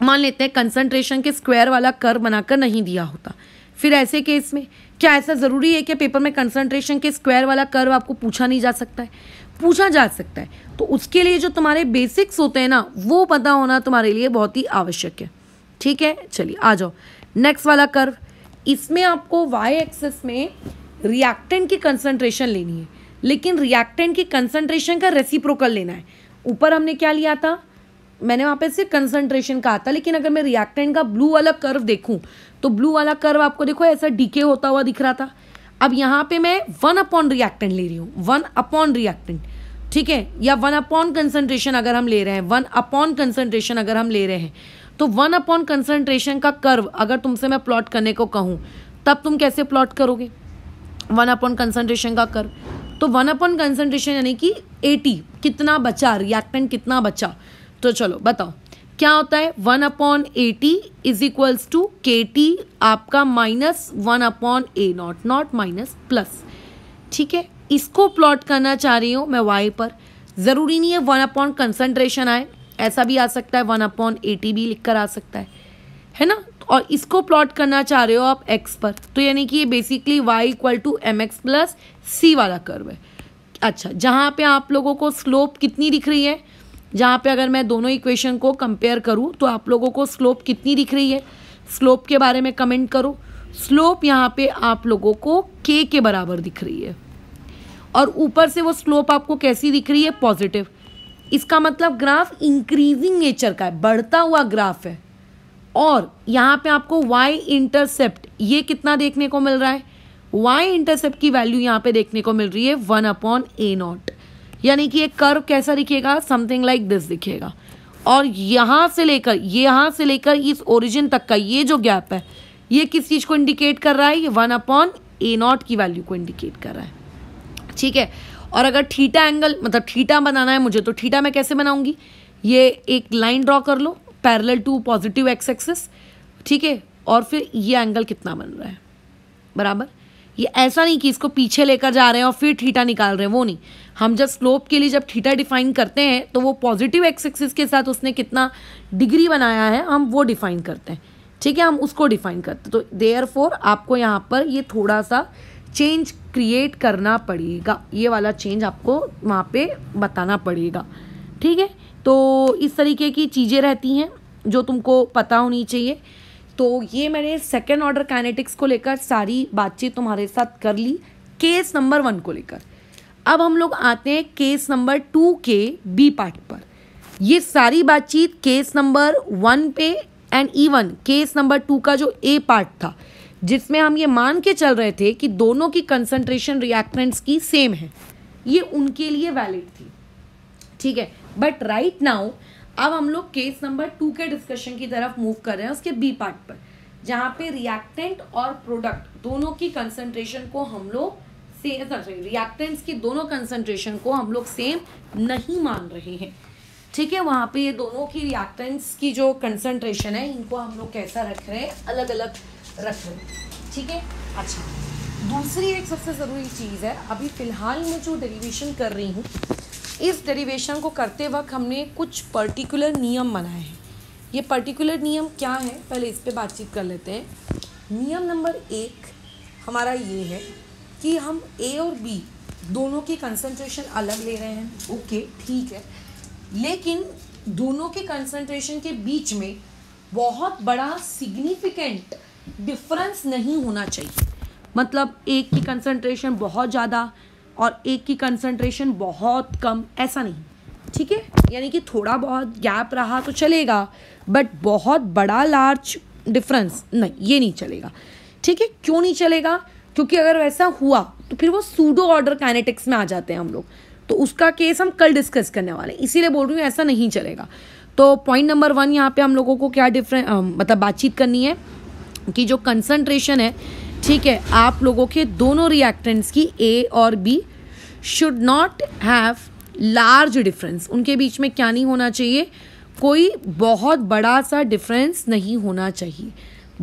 मान लेते हैं कंसंट्रेशन के स्क्वायर वाला कर बनाकर नहीं दिया होता फिर ऐसे केस में क्या ऐसा ज़रूरी है कि पेपर में कंसंट्रेशन के स्क्वायर वाला कर्व आपको पूछा नहीं जा सकता है पूछा जा सकता है तो उसके लिए जो तुम्हारे बेसिक्स होते हैं ना वो पता होना तुम्हारे लिए बहुत ही आवश्यक है ठीक है चलिए आ जाओ नेक्स्ट वाला कर्व इसमें आपको वाई एक्सेस में रिएक्टेंट की कंसंट्रेशन लेनी है लेकिन रिएक्टेंट की कंसंट्रेशन का रेसिप्रोकल लेना है ऊपर हमने क्या लिया था मैंने वहाँ पे सिर्फ कंसंट्रेशन कहा था लेकिन अगर मैं रिएक्टेंट का ब्लू वाला कर्व देखूँ तो ब्लू वाला कर्व आपको देखो ऐसा डीके होता हुआ दिख रहा था अब यहाँ पे मैं वन अपॉन रिएक्टेंट ले रही हूँ वन अपॉन रिएक्टेंट ठीक है या वन अपॉन कंसनट्रेशन अगर हम ले रहे हैं वन अपॉन कंसनट्रेशन अगर हम ले रहे हैं तो वन अपॉन कंसनट्रेशन का कर्व अगर तुमसे मैं प्लॉट करने को कहूँ तब तुम कैसे प्लॉट करोगे वन अपॉन कंसनट्रेशन का कर्व तो वन अपॉन कंसनट्रेशन यानी कि एटी कितना बचा रिएक्टेंट कितना बचा तो चलो बताओ क्या होता है one upon A T is equals to के टी आपका माइनस वन अपॉन ए नॉट नॉट माइनस प्लस ठीक है इसको प्लॉट करना चाह रही हूँ मैं वाई पर ज़रूरी नहीं है वन अपॉन कंसनट्रेशन आए ऐसा भी आ सकता है वन अपॉन ए टी भी लिख कर आ सकता है है ना और इसको प्लॉट करना चाह रहे हो आप एक्स पर तो यानी कि ये basically y equal to M x plus c वाला कर्व है अच्छा जहाँ पे आप लोगों को स्लोप कितनी दिख रही है जहाँ पे अगर मैं दोनों इक्वेशन को कंपेयर करूँ तो आप लोगों को स्लोप कितनी दिख रही है स्लोप के बारे में कमेंट करो स्लोप यहाँ पे आप लोगों को k के बराबर दिख रही है और ऊपर से वो स्लोप आपको कैसी दिख रही है पॉजिटिव इसका मतलब ग्राफ इंक्रीजिंग नेचर का है बढ़ता हुआ ग्राफ है और यहाँ पे आपको वाई इंटरसेप्ट ये कितना देखने को मिल रहा है वाई इंटरसेप्ट की वैल्यू यहाँ पे देखने को मिल रही है वन अपॉन ए नॉट यानी कि एक कर्व कैसा दिखेगा समथिंग लाइक दिस दिखेगा और यहाँ से लेकर यहाँ से लेकर इस ओरिजिन तक का ये जो गैप है ये किस चीज़ को इंडिकेट कर रहा है ये वन अपॉन ए नॉट की वैल्यू को इंडिकेट कर रहा है ठीक है और अगर ठीटा एंगल मतलब ठीटा बनाना है मुझे तो ठीटा मैं कैसे बनाऊंगी ये एक लाइन ड्रॉ कर लो parallel to positive x axis ठीक है और फिर ये एंगल कितना बन रहा है बराबर ये ऐसा नहीं कि इसको पीछे लेकर जा रहे हैं और फिर ठीठा निकाल रहे हैं वो नहीं हम जब स्लोप के लिए जब ठीटा डिफाइन करते हैं तो वो पॉजिटिव एक्स एक्सिस के साथ उसने कितना डिग्री बनाया है हम वो डिफाइन करते हैं ठीक है हम उसको डिफाइन करते हैं तो देयर फोर आपको यहाँ पर ये थोड़ा सा चेंज क्रिएट करना पड़ेगा ये वाला चेंज आपको वहाँ पर बताना पड़ेगा ठीक है तो इस तरीके की चीज़ें रहती हैं जो तुमको पता होनी चाहिए तो ये मैंने सेकेंड ऑर्डर काइनेटिक्स को लेकर सारी बातचीत तुम्हारे साथ कर ली केस नंबर वन को लेकर अब हम लोग आते हैं केस नंबर टू के बी पार्ट पर ये सारी बातचीत केस नंबर वन पे and even case number two का जो ए पार्ट था जिसमें हम ये मान के चल रहे थे कि दोनों की कंसंट्रेशन रिएक्टेंट्स की सेम है ये उनके लिए वैलिड थी ठीक है बट राइट नाउ अब हम लोग केस नंबर टू के डिस्कशन की तरफ मूव कर रहे हैं उसके बी पार्ट पर जहाँ पे रिएक्टेंट और प्रोडक्ट दोनों की कंसंट्रेशन को हम लोग सेम सॉरी रिएक्टेंट्स की दोनों कंसंट्रेशन को हम लोग सेम नहीं मान रहे हैं ठीक है वहाँ पे ये दोनों की रिएक्टेंट्स की जो कंसंट्रेशन है इनको हम लोग कैसा रख रहे हैं अलग अलग रख रहे हैं ठीक है अच्छा दूसरी एक सबसे ज़रूरी चीज़ है अभी फ़िलहाल मैं जो डेरीवेशन कर रही हूँ इस डेरिवेशन को करते वक्त हमने कुछ पर्टिकुलर नियम बनाए हैं ये पर्टिकुलर नियम क्या है पहले इस पर बातचीत कर लेते हैं नियम नंबर एक हमारा ये है कि हम ए और बी दोनों की कंसंट्रेशन अलग ले रहे हैं ओके ठीक है लेकिन दोनों के कंसंट्रेशन के बीच में बहुत बड़ा सिग्निफिकेंट डिफरेंस नहीं होना चाहिए मतलब एक की कंसंट्रेशन बहुत ज़्यादा और एक की कंसंट्रेशन बहुत कम ऐसा नहीं ठीक है यानी कि थोड़ा बहुत गैप रहा तो चलेगा बट बहुत बड़ा लार्ज डिफरेंस नहीं ये नहीं चलेगा ठीक है क्यों नहीं चलेगा क्योंकि अगर वैसा हुआ तो फिर वो सूडो ऑर्डर काइनेटिक्स में आ जाते हैं हम लोग तो उसका केस हम कल डिस्कस करने वाले हैं इसीलिए बोल रही हूँ ऐसा नहीं चलेगा तो पॉइंट नंबर वन यहाँ पे हम लोगों को क्या डिफरेंट मतलब बातचीत करनी है कि जो कंसंट्रेशन है ठीक है आप लोगों के दोनों रिएक्टेंट्स की ए और b should not have large difference उनके बीच में क्या नहीं होना चाहिए कोई बहुत बड़ा सा डिफरेंस नहीं होना चाहिए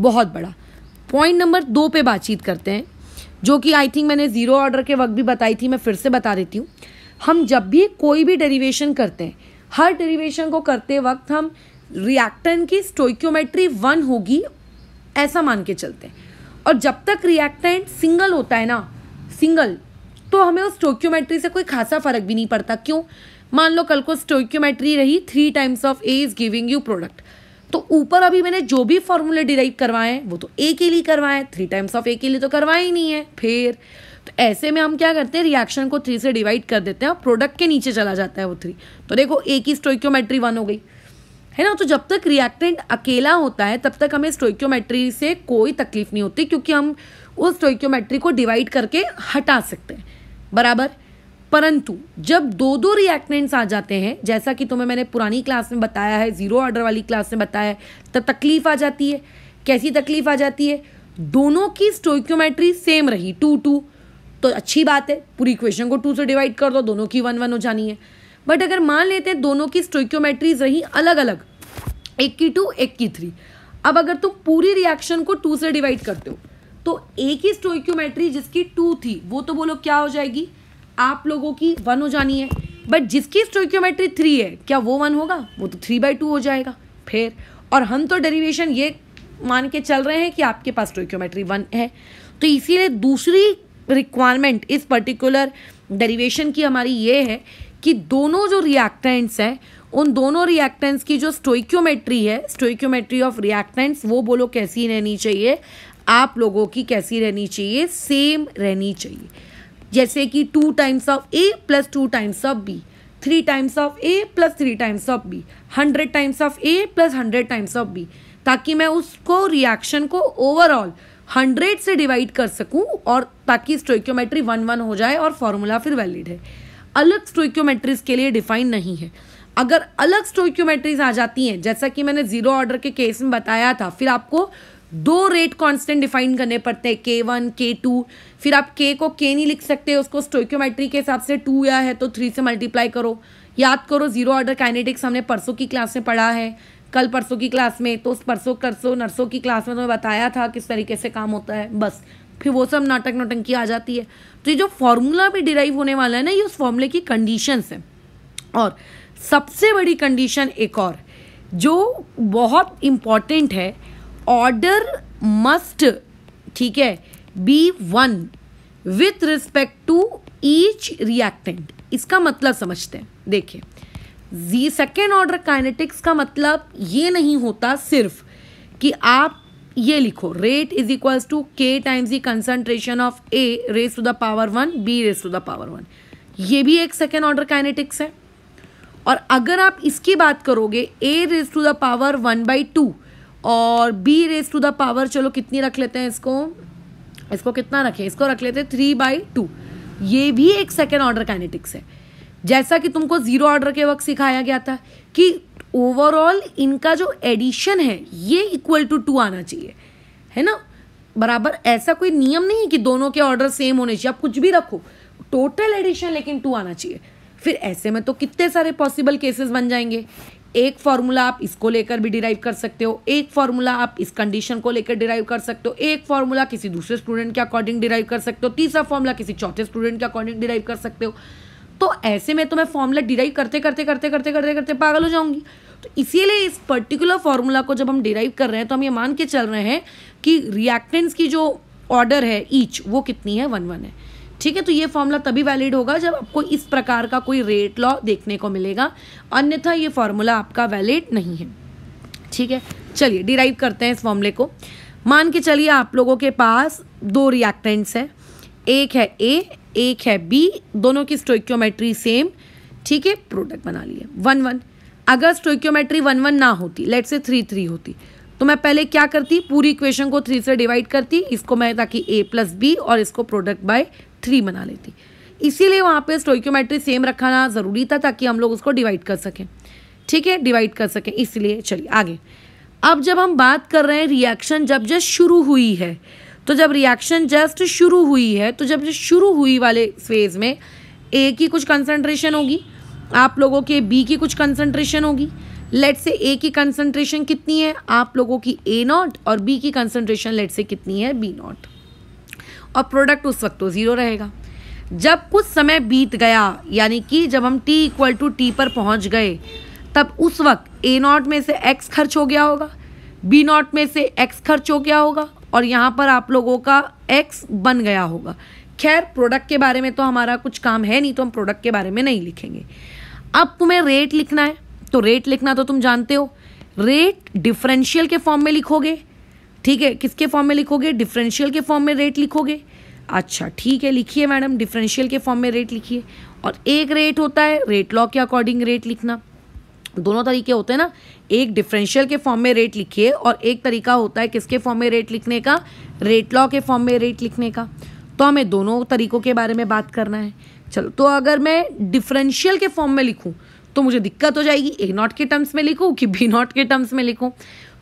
बहुत बड़ा पॉइंट नंबर दो पे बातचीत करते हैं जो कि आई थिंक मैंने ज़ीरो ऑर्डर के वक्त भी बताई थी मैं फिर से बता देती हूँ हम जब भी कोई भी डेरिवेशन करते हैं हर डेरिवेशन को करते वक्त हम रिएक्टन की स्टोक्योमेट्री वन होगी ऐसा मान के चलते हैं और जब तक रिएक्टेंट सिंगल होता है ना सिंगल तो हमें उस स्टोक्योमेट्री से कोई खासा फर्क भी नहीं पड़ता क्यों मान लो कल को स्टोक्योमेट्री रही three times of a is giving you product तो ऊपर अभी मैंने जो भी फॉर्मूले डिराइव करवाए हैं वो तो ए के लिए करवाए थ्री टाइम्स ऑफ ए के लिए तो करवाए ही नहीं है फिर तो ऐसे में हम क्या करते हैं रिएक्शन को थ्री से डिवाइड कर देते हैं और प्रोडक्ट के नीचे चला जाता है वो थ्री तो देखो ए की स्टोक्योमेट्री वन हो गई है ना तो जब तक रिएक्टेंट अकेला होता है तब तक हमें स्टोइक्योमेट्री से कोई तकलीफ नहीं होती क्योंकि हम उस स्टोइक्योमेट्री को डिवाइड करके हटा सकते हैं बराबर परंतु जब दो दो रिएक्टेंट्स आ जाते हैं जैसा कि तुम्हें मैंने पुरानी क्लास में बताया है ज़ीरो ऑर्डर वाली क्लास में बताया है तब तकलीफ आ जाती है कैसी तकलीफ आ जाती है दोनों की स्टोइक्योमेट्री सेम रही टू टू तो अच्छी बात है पूरी इक्वेशन को टू से डिवाइड कर दो दोनों की वन वन हो जानी है बट अगर मान लेते हैं दोनों की स्टोक्योमेट्रीज रही अलग अलग एक की टू एक की थ्री अब अगर तुम पूरी रिएक्शन को टू से डिवाइड करते हो तो एक ही स्टोक्योमेट्री जिसकी टू थी वो तो बोलो क्या हो जाएगी आप लोगों की वन हो जानी है बट जिसकी स्टोक्योमेट्री थ्री है क्या वो वन होगा वो तो थ्री बाई टू हो जाएगा फिर और हम तो डेरिवेशन ये मान के चल रहे हैं कि आपके पास स्टोक्योमेट्री वन है तो इसीलिए दूसरी रिक्वायरमेंट इस पर्टिकुलर डेरिवेशन की हमारी ये है कि दोनों जो रिएक्टेंट्स हैं उन दोनों रिएक्टेंट्स की जो स्टोइक्योमेट्री है स्टोइक्योमेट्री ऑफ रिएक्टेंट्स वो बोलो कैसी रहनी चाहिए आप लोगों की कैसी रहनी चाहिए सेम रहनी चाहिए जैसे कि two times of a plus two times of b three times of a plus three times of b hundred times of a plus hundred times of b ताकि मैं उसको रिएक्शन को ओवरऑल हंड्रेड से divide कर सकूं और ताकि stoichiometry one one हो जाए और फॉर्मूला फिर वैलिड है अलग स्टोइक्योमेट्रीज के लिए डिफाइन नहीं है अगर अलग स्टोक्योमेट्रीज आ जाती हैं जैसा कि मैंने जीरो ऑर्डर के केस में बताया था फिर आपको दो रेट कांस्टेंट डिफाइन करने पड़ते हैं के वन के टू फिर आप के को के नहीं लिख सकते उसको स्टोक्योमेट्री के हिसाब से टू या है तो थ्री से मल्टीप्लाई करो याद करो जीरो ऑर्डर काइनेटिक्स हमने परसों की क्लास में पढ़ा है कल परसों की क्लास में तो उस परसों करसों नर्सों की क्लास में तुम्हें बताया था किस तरीके से काम होता है बस फिर वो सब नाटक नोटंकी आ जाती है तो ये जो फॉर्मूला भी डिराइव होने वाला है ना ये उस फॉर्मूले की कंडीशंस हैं और सबसे बड़ी कंडीशन एक और जो बहुत इम्पॉर्टेंट है ऑर्डर मस्ट ठीक है b one with respect to each reactant इसका मतलब समझते हैं देखिए जी सेकेंड ऑर्डर काइनेटिक्स का मतलब ये नहीं होता सिर्फ कि आप ये लिखो रेट इज इक्वल्स टू के times the concentration of a raise to the power one b raise to the power one ये भी एक सेकेंड ऑर्डर काइनेटिक्स है और अगर आप इसकी बात करोगे a raise to the power one by two और b raise to the power चलो कितनी रख लेते हैं इसको इसको कितना रखें इसको रख लेते हैं थ्री बाई टू ये भी एक सेकेंड ऑर्डर काइनेटिक्स है जैसा कि तुमको ज़ीरो ऑर्डर के वक्त सिखाया गया था कि ओवरऑल इनका जो एडिशन है ये इक्वल टू टू आना चाहिए है ना बराबर ऐसा कोई नियम नहीं है कि दोनों के ऑर्डर सेम होने चाहिए आप कुछ भी रखो टोटल एडिशन लेकिन टू आना चाहिए फिर ऐसे में तो कितने सारे पॉसिबल केसेस बन जाएंगे एक फार्मूला आप इसको लेकर भी डिराइव कर सकते हो एक फार्मूला आप इस कंडीशन को लेकर डिराइव कर सकते हो एक फार्मूला किसी दूसरे स्टूडेंट के अकॉर्डिंग डिराइव कर सकते हो तीसरा फार्मूला किसी चौथे स्टूडेंट के अकॉर्डिंग डिराइव कर सकते हो तो ऐसे में तो मैं फॉर्मूला डिराइव करते करते करते करते करते करते पागल हो जाऊंगी तो इसीलिए इस पर्टिकुलर फार्मूला को जब हम डिराइव कर रहे हैं तो हम ये मान के चल रहे हैं कि रिएक्टेंस की जो ऑर्डर है ईच वो कितनी है वन वन है ठीक है तो ये फॉर्मूला तभी वैलिड होगा जब आपको इस प्रकार का कोई रेट लॉ देखने को मिलेगा अन्यथा ये फॉर्मूला आपका वैलिड नहीं है ठीक है चलिए डिराइव करते हैं इस फॉर्मूले को मान के चलिए आप लोगों के पास दो रिएक्टेंट्स हैं एक है ए एक है बी दोनों की स्टोक्योमेट्री सेम ठीक है प्रोडक्ट बना लिए वन वन अगर स्टोक्योमेट्री वन वन ना होती लेट से थ्री थ्री होती तो मैं पहले क्या करती पूरी इक्वेशन को थ्री से डिवाइड करती इसको मैं ताकि ए प्लस बी और इसको प्रोडक्ट बाय थ्री बना लेती इसीलिए वहाँ पे स्टोइक्योमेट्री सेम रखना ज़रूरी था ताकि हम लोग उसको डिवाइड कर सकें ठीक है डिवाइड कर सकें इसलिए चलिए आगे अब जब हम बात कर रहे हैं रिएक्शन जब जस्ट शुरू हुई है तो जब रिएक्शन जस्ट शुरू हुई है तो जब जस्ट शुरू हुई वाले फेज में ए की कुछ कंसनट्रेशन होगी आप लोगों के बी की कुछ कंसनट्रेशन होगी लेट से ए की कंसनट्रेशन कितनी है आप लोगों की ए नॉट और बी की कंसनट्रेशन लेट से कितनी है बी नॉट और प्रोडक्ट उस वक्त तो ज़ीरो रहेगा जब कुछ समय बीत गया यानी कि जब हम टी इक्वल टू टी पर पहुंच गए तब उस वक्त ए नॉट में से एक्स खर्च हो गया होगा बी नॉट में से एक्स खर्च हो गया होगा और यहाँ पर आप लोगों का एक्स बन गया होगा खैर प्रोडक्ट के बारे में तो हमारा कुछ काम है नहीं तो हम प्रोडक्ट के बारे में नहीं लिखेंगे अब तुम्हें रेट लिखना है तो रेट लिखना तो तुम जानते हो रेट डिफरेंशियल के फॉर्म में लिखोगे ठीक है किसके फॉर्म में लिखोगे डिफरेंशियल के फॉर्म में रेट लिखोगे अच्छा ठीक है लिखिए मैडम डिफरेंशियल के फॉर्म में रेट लिखिए और एक रेट होता है रेट लॉ के अकॉर्डिंग रेट लिखना दोनों तरीके होते हैं ना एक डिफरेंशियल के फॉर्म में रेट लिखिए और एक तरीका होता है किसके फॉर्म में रेट लिखने का रेट लॉ के फॉर्म में रेट लिखने का तो हमें दोनों तरीकों के बारे में बात करना है चलो तो अगर मैं डिफरेंशियल के फॉर्म में लिखूँ तो मुझे दिक्कत हो जाएगी ए नॉट के टर्म्स में लिखूँ कि बी नॉट के टर्म्स में लिखूँ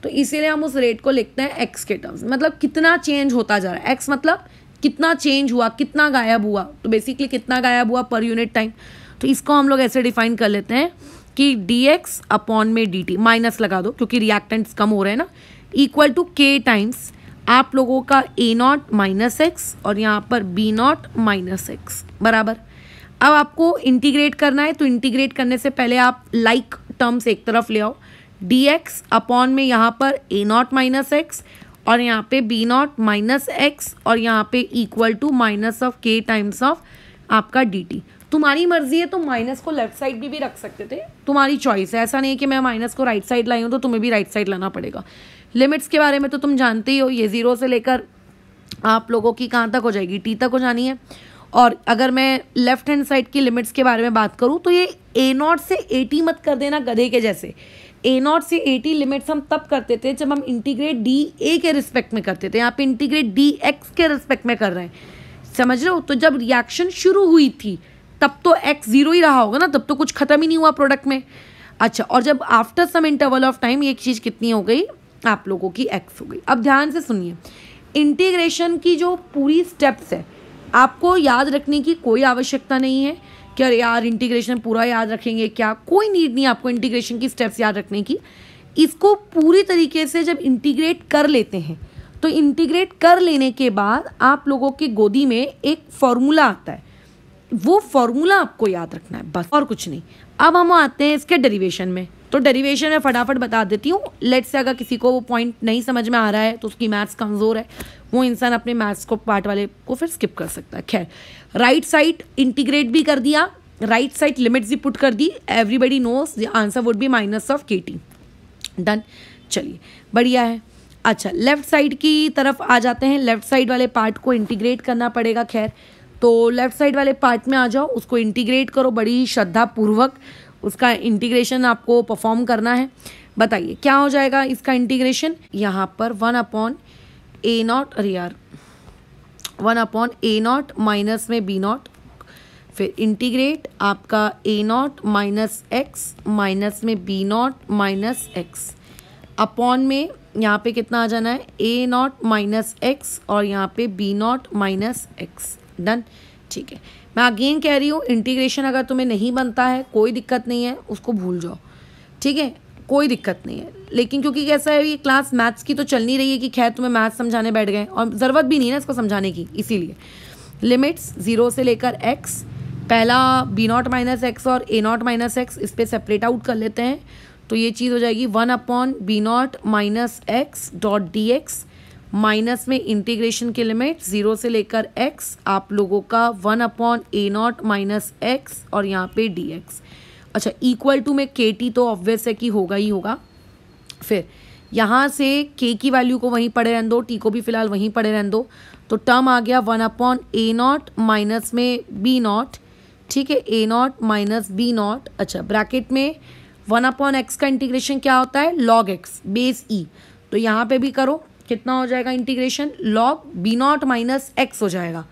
तो इसीलिए हम उस रेट को लिखते हैं एक्स के टर्म्स मतलब कितना चेंज होता जा रहा है एक्स मतलब कितना चेंज हुआ कितना गायब हुआ तो बेसिकली कितना गायब हुआ पर यूनिट टाइम तो इसको हम लोग ऐसे डिफाइन कर लेते हैं कि डी एक्स अपॉन में डी टी माइनस लगा दो क्योंकि रिएक्टेंट्स कम हो रहे हैं ना इक्वल टू के टाइम्स आप लोगों का ए नॉट माइनस एक्स और यहाँ पर बी नॉट माइनस एक्स बराबर अब आपको इंटीग्रेट करना है तो इंटीग्रेट करने से पहले आप लाइक like टर्म्स एक तरफ ले आओ डी एक्स अपॉन में यहाँ पर ए नॉट माइनस एक्स और यहाँ पे बी नॉट माइनस एक्स और यहाँ पे equal to minus of k times of आपका डी टी तुम्हारी मर्जी है तुम माइनस को लेफ्ट साइड भी भी रख सकते थे तुम्हारी चॉइस है ऐसा नहीं कि मैं माइनस को राइट साइड लाई हूँ तो तुम्हें भी राइट साइड लाना पड़ेगा लिमिट्स के बारे में तो तुम जानते ही हो ये ज़ीरो से लेकर आप लोगों की कहाँ तक हो जाएगी टी तक हो जानी है और अगर मैं लेफ्ट हैंड साइड की लिमिट्स के बारे में बात करूँ तो ये ए नॉट से ए टी मत कर देना गधे के जैसे ए नॉट से ए टी लिमिट्स हम तब करते थे जब हम इंटीग्रेट डी ए के रिस्पेक्ट में करते थे यहाँ पे इंटीग्रेट डी एक्स के रिस्पेक्ट में कर रहे हैं समझ रहे हो तो जब रिएक्शन शुरू हुई थी तब तो एक्स जीरो ही रहा होगा ना तब तो कुछ खत्म ही नहीं हुआ प्रोडक्ट में अच्छा और जब after some interval of time ये चीज़ कितनी हो गई आप लोगों की एक्स हो गई अब ध्यान से सुनिए इंटीग्रेशन की जो पूरी स्टेप्स है आपको याद रखने की कोई आवश्यकता नहीं है क्या यार इंटीग्रेशन पूरा याद रखेंगे क्या कोई नीड नहीं आपको इंटीग्रेशन की स्टेप्स याद रखने की इसको पूरी तरीके से जब इंटीग्रेट कर लेते हैं तो इंटीग्रेट कर लेने के बाद आप लोगों के गोदी में एक फॉर्मूला आता है वो फॉर्मूला आपको याद रखना है बस और कुछ नहीं अब हम आते हैं इसके डेरिवेशन में तो डेरिवेशन मैं फटाफट बता देती हूँ लेट से अगर किसी को वो पॉइंट नहीं समझ में आ रहा है तो उसकी मैथ्स कमज़ोर है वो इंसान अपने मैथ्स को पार्ट वाले को फिर स्किप कर सकता है खैर राइट साइड इंटीग्रेट भी कर दिया राइट साइड लिमिट्स भी पुट कर दी everybody knows the answer would be minus of के टी डन चलिए बढ़िया है अच्छा लेफ्ट साइड की तरफ आ जाते हैं लेफ्ट साइड वाले पार्ट को इंटीग्रेट करना पड़ेगा खैर तो लेफ्ट साइड वाले पार्ट में आ जाओ उसको इंटीग्रेट करो बड़ी श्रद्धापूर्वक उसका इंटीग्रेशन आपको परफॉर्म करना है बताइए क्या हो जाएगा इसका इंटीग्रेशन यहाँ पर वन अपॉन ए नॉट अरे यार वन अपॉन ए नॉट माइनस में बी नॉट फिर इंटीग्रेट आपका ए नॉट माइनस एक्स माइनस में b naught minus x upon में यहाँ पे कितना आ जाना है ए नॉट माइनस एक्स और यहाँ पे b naught minus x done ठीक है मैं अगेन कह रही हूँ इंटीग्रेशन अगर तुम्हें नहीं बनता है कोई दिक्कत नहीं है उसको भूल जाओ ठीक है कोई दिक्कत नहीं है लेकिन क्योंकि कैसा है ये क्लास मैथ्स की तो चल नहीं रही है कि खैर तुम्हें मैथ्स समझाने बैठ गए और ज़रूरत भी नहीं है इसको समझाने की इसीलिए लिमिट्स ज़ीरो से लेकर एक्स पहला बी नॉट माइनस एक्स और ए नॉट माइनस एक्स इस पर सेपरेट आउट कर लेते हैं तो ये चीज़ हो जाएगी one upon b naught minus x dot d x minus में इंटीग्रेशन की लिमिट ज़ीरो से लेकर एक्स आप लोगों का वन अपॉन ए नॉट माइनस एक्स और यहाँ पे डी एक्स अच्छा इक्वल टू में के टी तो ऑब्वियस है कि होगा ही होगा फिर यहाँ से के की वैल्यू को वहीं पड़े रहने दो टी को भी फिलहाल वहीं पड़े रहने दो तो टर्म आ गया वन अपॉन ए नॉट माइनस में बी नॉट ठीक है a naught minus b naught अच्छा ब्रैकेट में वन अपॉन एक्स का इंटीग्रेशन क्या होता है लॉग एक्स बेस ई तो यहाँ पे भी करो कितना हो जाएगा integration log b naught minus x हो जाएगा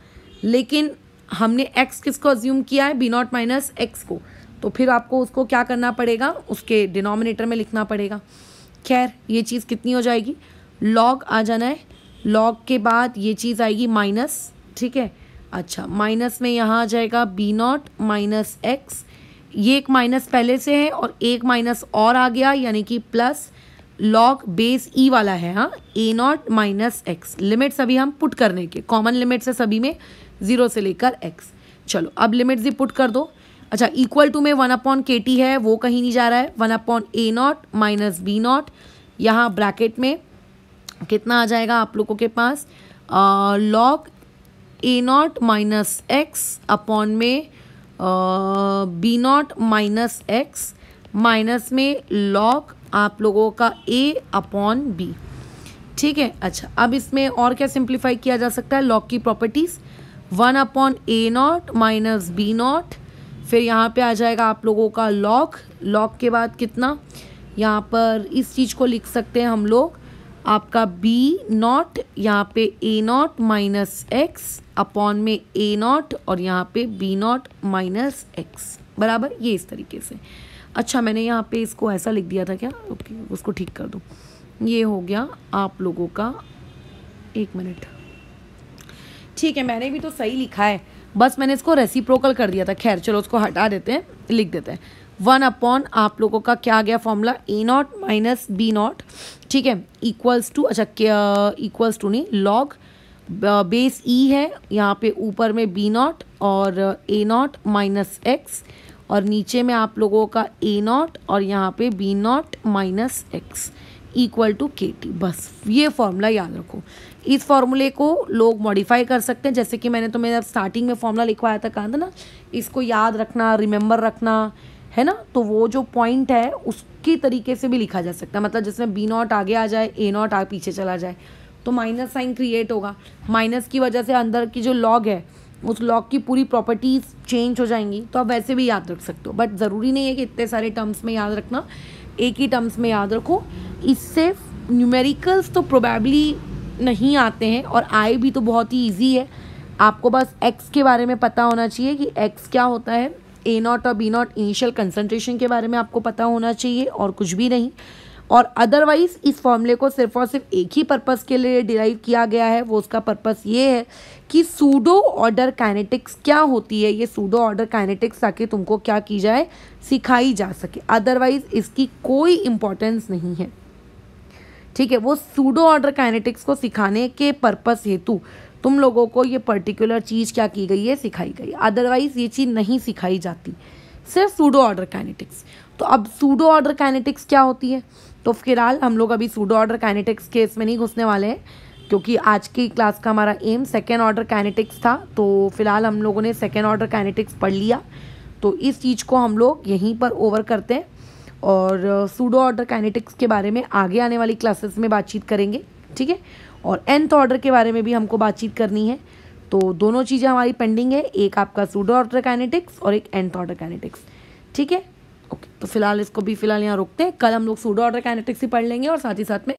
लेकिन हमने एक्स किसको अज्यूम किया है बी नॉट माइनस एक्स को तो फिर आपको उसको क्या करना पड़ेगा उसके डिनोमिनेटर में लिखना पड़ेगा खैर ये चीज़ कितनी हो जाएगी लॉग आ जाना है लॉग के बाद ये चीज़ आएगी माइनस ठीक है अच्छा माइनस में यहाँ आ जाएगा बी नॉट माइनस एक्स ये एक माइनस पहले से है और एक माइनस और आ गया यानी कि प्लस लॉग बेस ई वाला है हाँ a naught minus x limits अभी हम पुट करने के कॉमन लिमिट्स है सभी में ज़ीरो से लेकर एक्स चलो अब लिमिट्स भी पुट कर दो अच्छा इक्वल टू में वन अपॉन के टी है वो कहीं नहीं जा रहा है वन अपॉन ए नॉट माइनस बी नॉट यहाँ ब्रैकेट में कितना आ जाएगा आप लोगों के पास log a naught minus x upon में b naught minus x minus में लॉग आप लोगों का ए अपॉन बी ठीक है अच्छा अब इसमें और क्या सिंप्लीफाई किया जा सकता है लॉक की प्रॉपर्टीज़ वन अपॉन ए नॉट माइनस बी नॉट फिर यहाँ पे आ जाएगा आप लोगों का लॉक लॉक के बाद कितना यहाँ पर इस चीज़ को लिख सकते हैं हम लोग आपका बी नॉट यहाँ पे a naught minus x upon में ए नॉट और यहाँ पे बी नॉट माइनस एक्स बराबर ये इस तरीके से अच्छा मैंने यहाँ पे इसको ऐसा लिख दिया था क्या ओके उसको ठीक कर दो ये हो गया आप लोगों का एक मिनट ठीक है मैंने भी तो सही लिखा है बस मैंने इसको रेसिप्रोकल कर दिया था खैर चलो उसको हटा देते हैं लिख देते हैं वन अपॉन आप लोगों का क्या आ गया formula a naught minus b naught ठीक है इक्वल्स टू अच्छा इक्वल्स टू नहीं लॉग बेस ई है यहाँ पे ऊपर में बी नॉट और ए नॉट माइनस एक्स और नीचे में आप लोगों का ए नॉट और यहाँ पे b naught minus x equal to के टी बस ये फॉर्मूला याद रखो इस फॉर्मूले को लोग मॉडिफाई कर सकते हैं जैसे कि मैंने तुम्हें जब स्टार्टिंग में फॉर्मूला लिखवाया था कहा था ना इसको याद रखना रिमेंबर रखना है ना तो वो जो पॉइंट है उसके तरीके से भी लिखा जा सकता है मतलब जिसमें बी नॉट आगे आ जाए ए नॉट आ पीछे चला जाए तो माइनस साइन क्रिएट होगा माइनस की वजह से अंदर की जो लॉग है उस लॉक की पूरी प्रॉपर्टीज चेंज हो जाएंगी तो आप वैसे भी याद रख सकते हो बट ज़रूरी नहीं है कि इतने सारे टर्म्स में याद रखना एक ही टर्म्स में याद रखो इससे न्यूमेरिकल्स तो प्रोबेबली नहीं आते हैं और आए भी तो बहुत ही ईजी है आपको बस एक्स के बारे में पता होना चाहिए कि एक्स क्या होता है ए नॉट और बी नॉट इनिशियल कंसनट्रेशन के बारे में आपको पता होना चाहिए और कुछ भी नहीं और अदरवाइज़ इस फॉर्मूले को सिर्फ और सिर्फ एक ही पर्पस के लिए डिराइव किया गया है वो उसका पर्पस ये है कि सूडो ऑर्डर काइनेटिक्स क्या होती है ये सूडो ऑर्डर काइनेटिक्स ताकि तुमको क्या की जाए सिखाई जा सके अदरवाइज़ इसकी कोई इम्पोर्टेंस नहीं है ठीक है वो सूडो ऑर्डर काइनेटिक्स को सिखाने के पर्पस हेतु तुम लोगों को ये पर्टिकुलर चीज़ क्या की गई है सिखाई गई अदरवाइज़ ये चीज़ नहीं सिखाई जाती सिर्फ सूडो ऑर्डर काइनेटिक्स तो अब सूडो ऑर्डर काइनेटिक्स क्या होती है तो फिलहाल हम लोग अभी सूडो ऑर्डर काइनेटिक्स केस में नहीं घुसने वाले हैं क्योंकि आज की क्लास का हमारा एम सेकेंड ऑर्डर काइनेटिक्स था तो फिलहाल हम लोगों ने सेकेंड ऑर्डर काइनेटिक्स पढ़ लिया तो इस चीज़ को हम लोग यहीं पर ओवर करते हैं और सूडो ऑर्डर काइनेटिक्स के बारे में आगे आने वाली क्लासेस में बातचीत करेंगे ठीक है और एंथ ऑर्डर के बारे में भी हमको बातचीत करनी है तो दोनों चीज़ें हमारी पेंडिंग है एक आपका सूडो ऑर्डर काइनेटिक्स और एक एंथ ऑर्डर काइनेटिक्स ठीक है ओके तो फिलहाल इसको भी फिलहाल यहाँ रोकते हैं कल हम लोग सूडो ऑर्डर काइनेटिक्स ही पढ़ लेंगे और साथ ही साथ में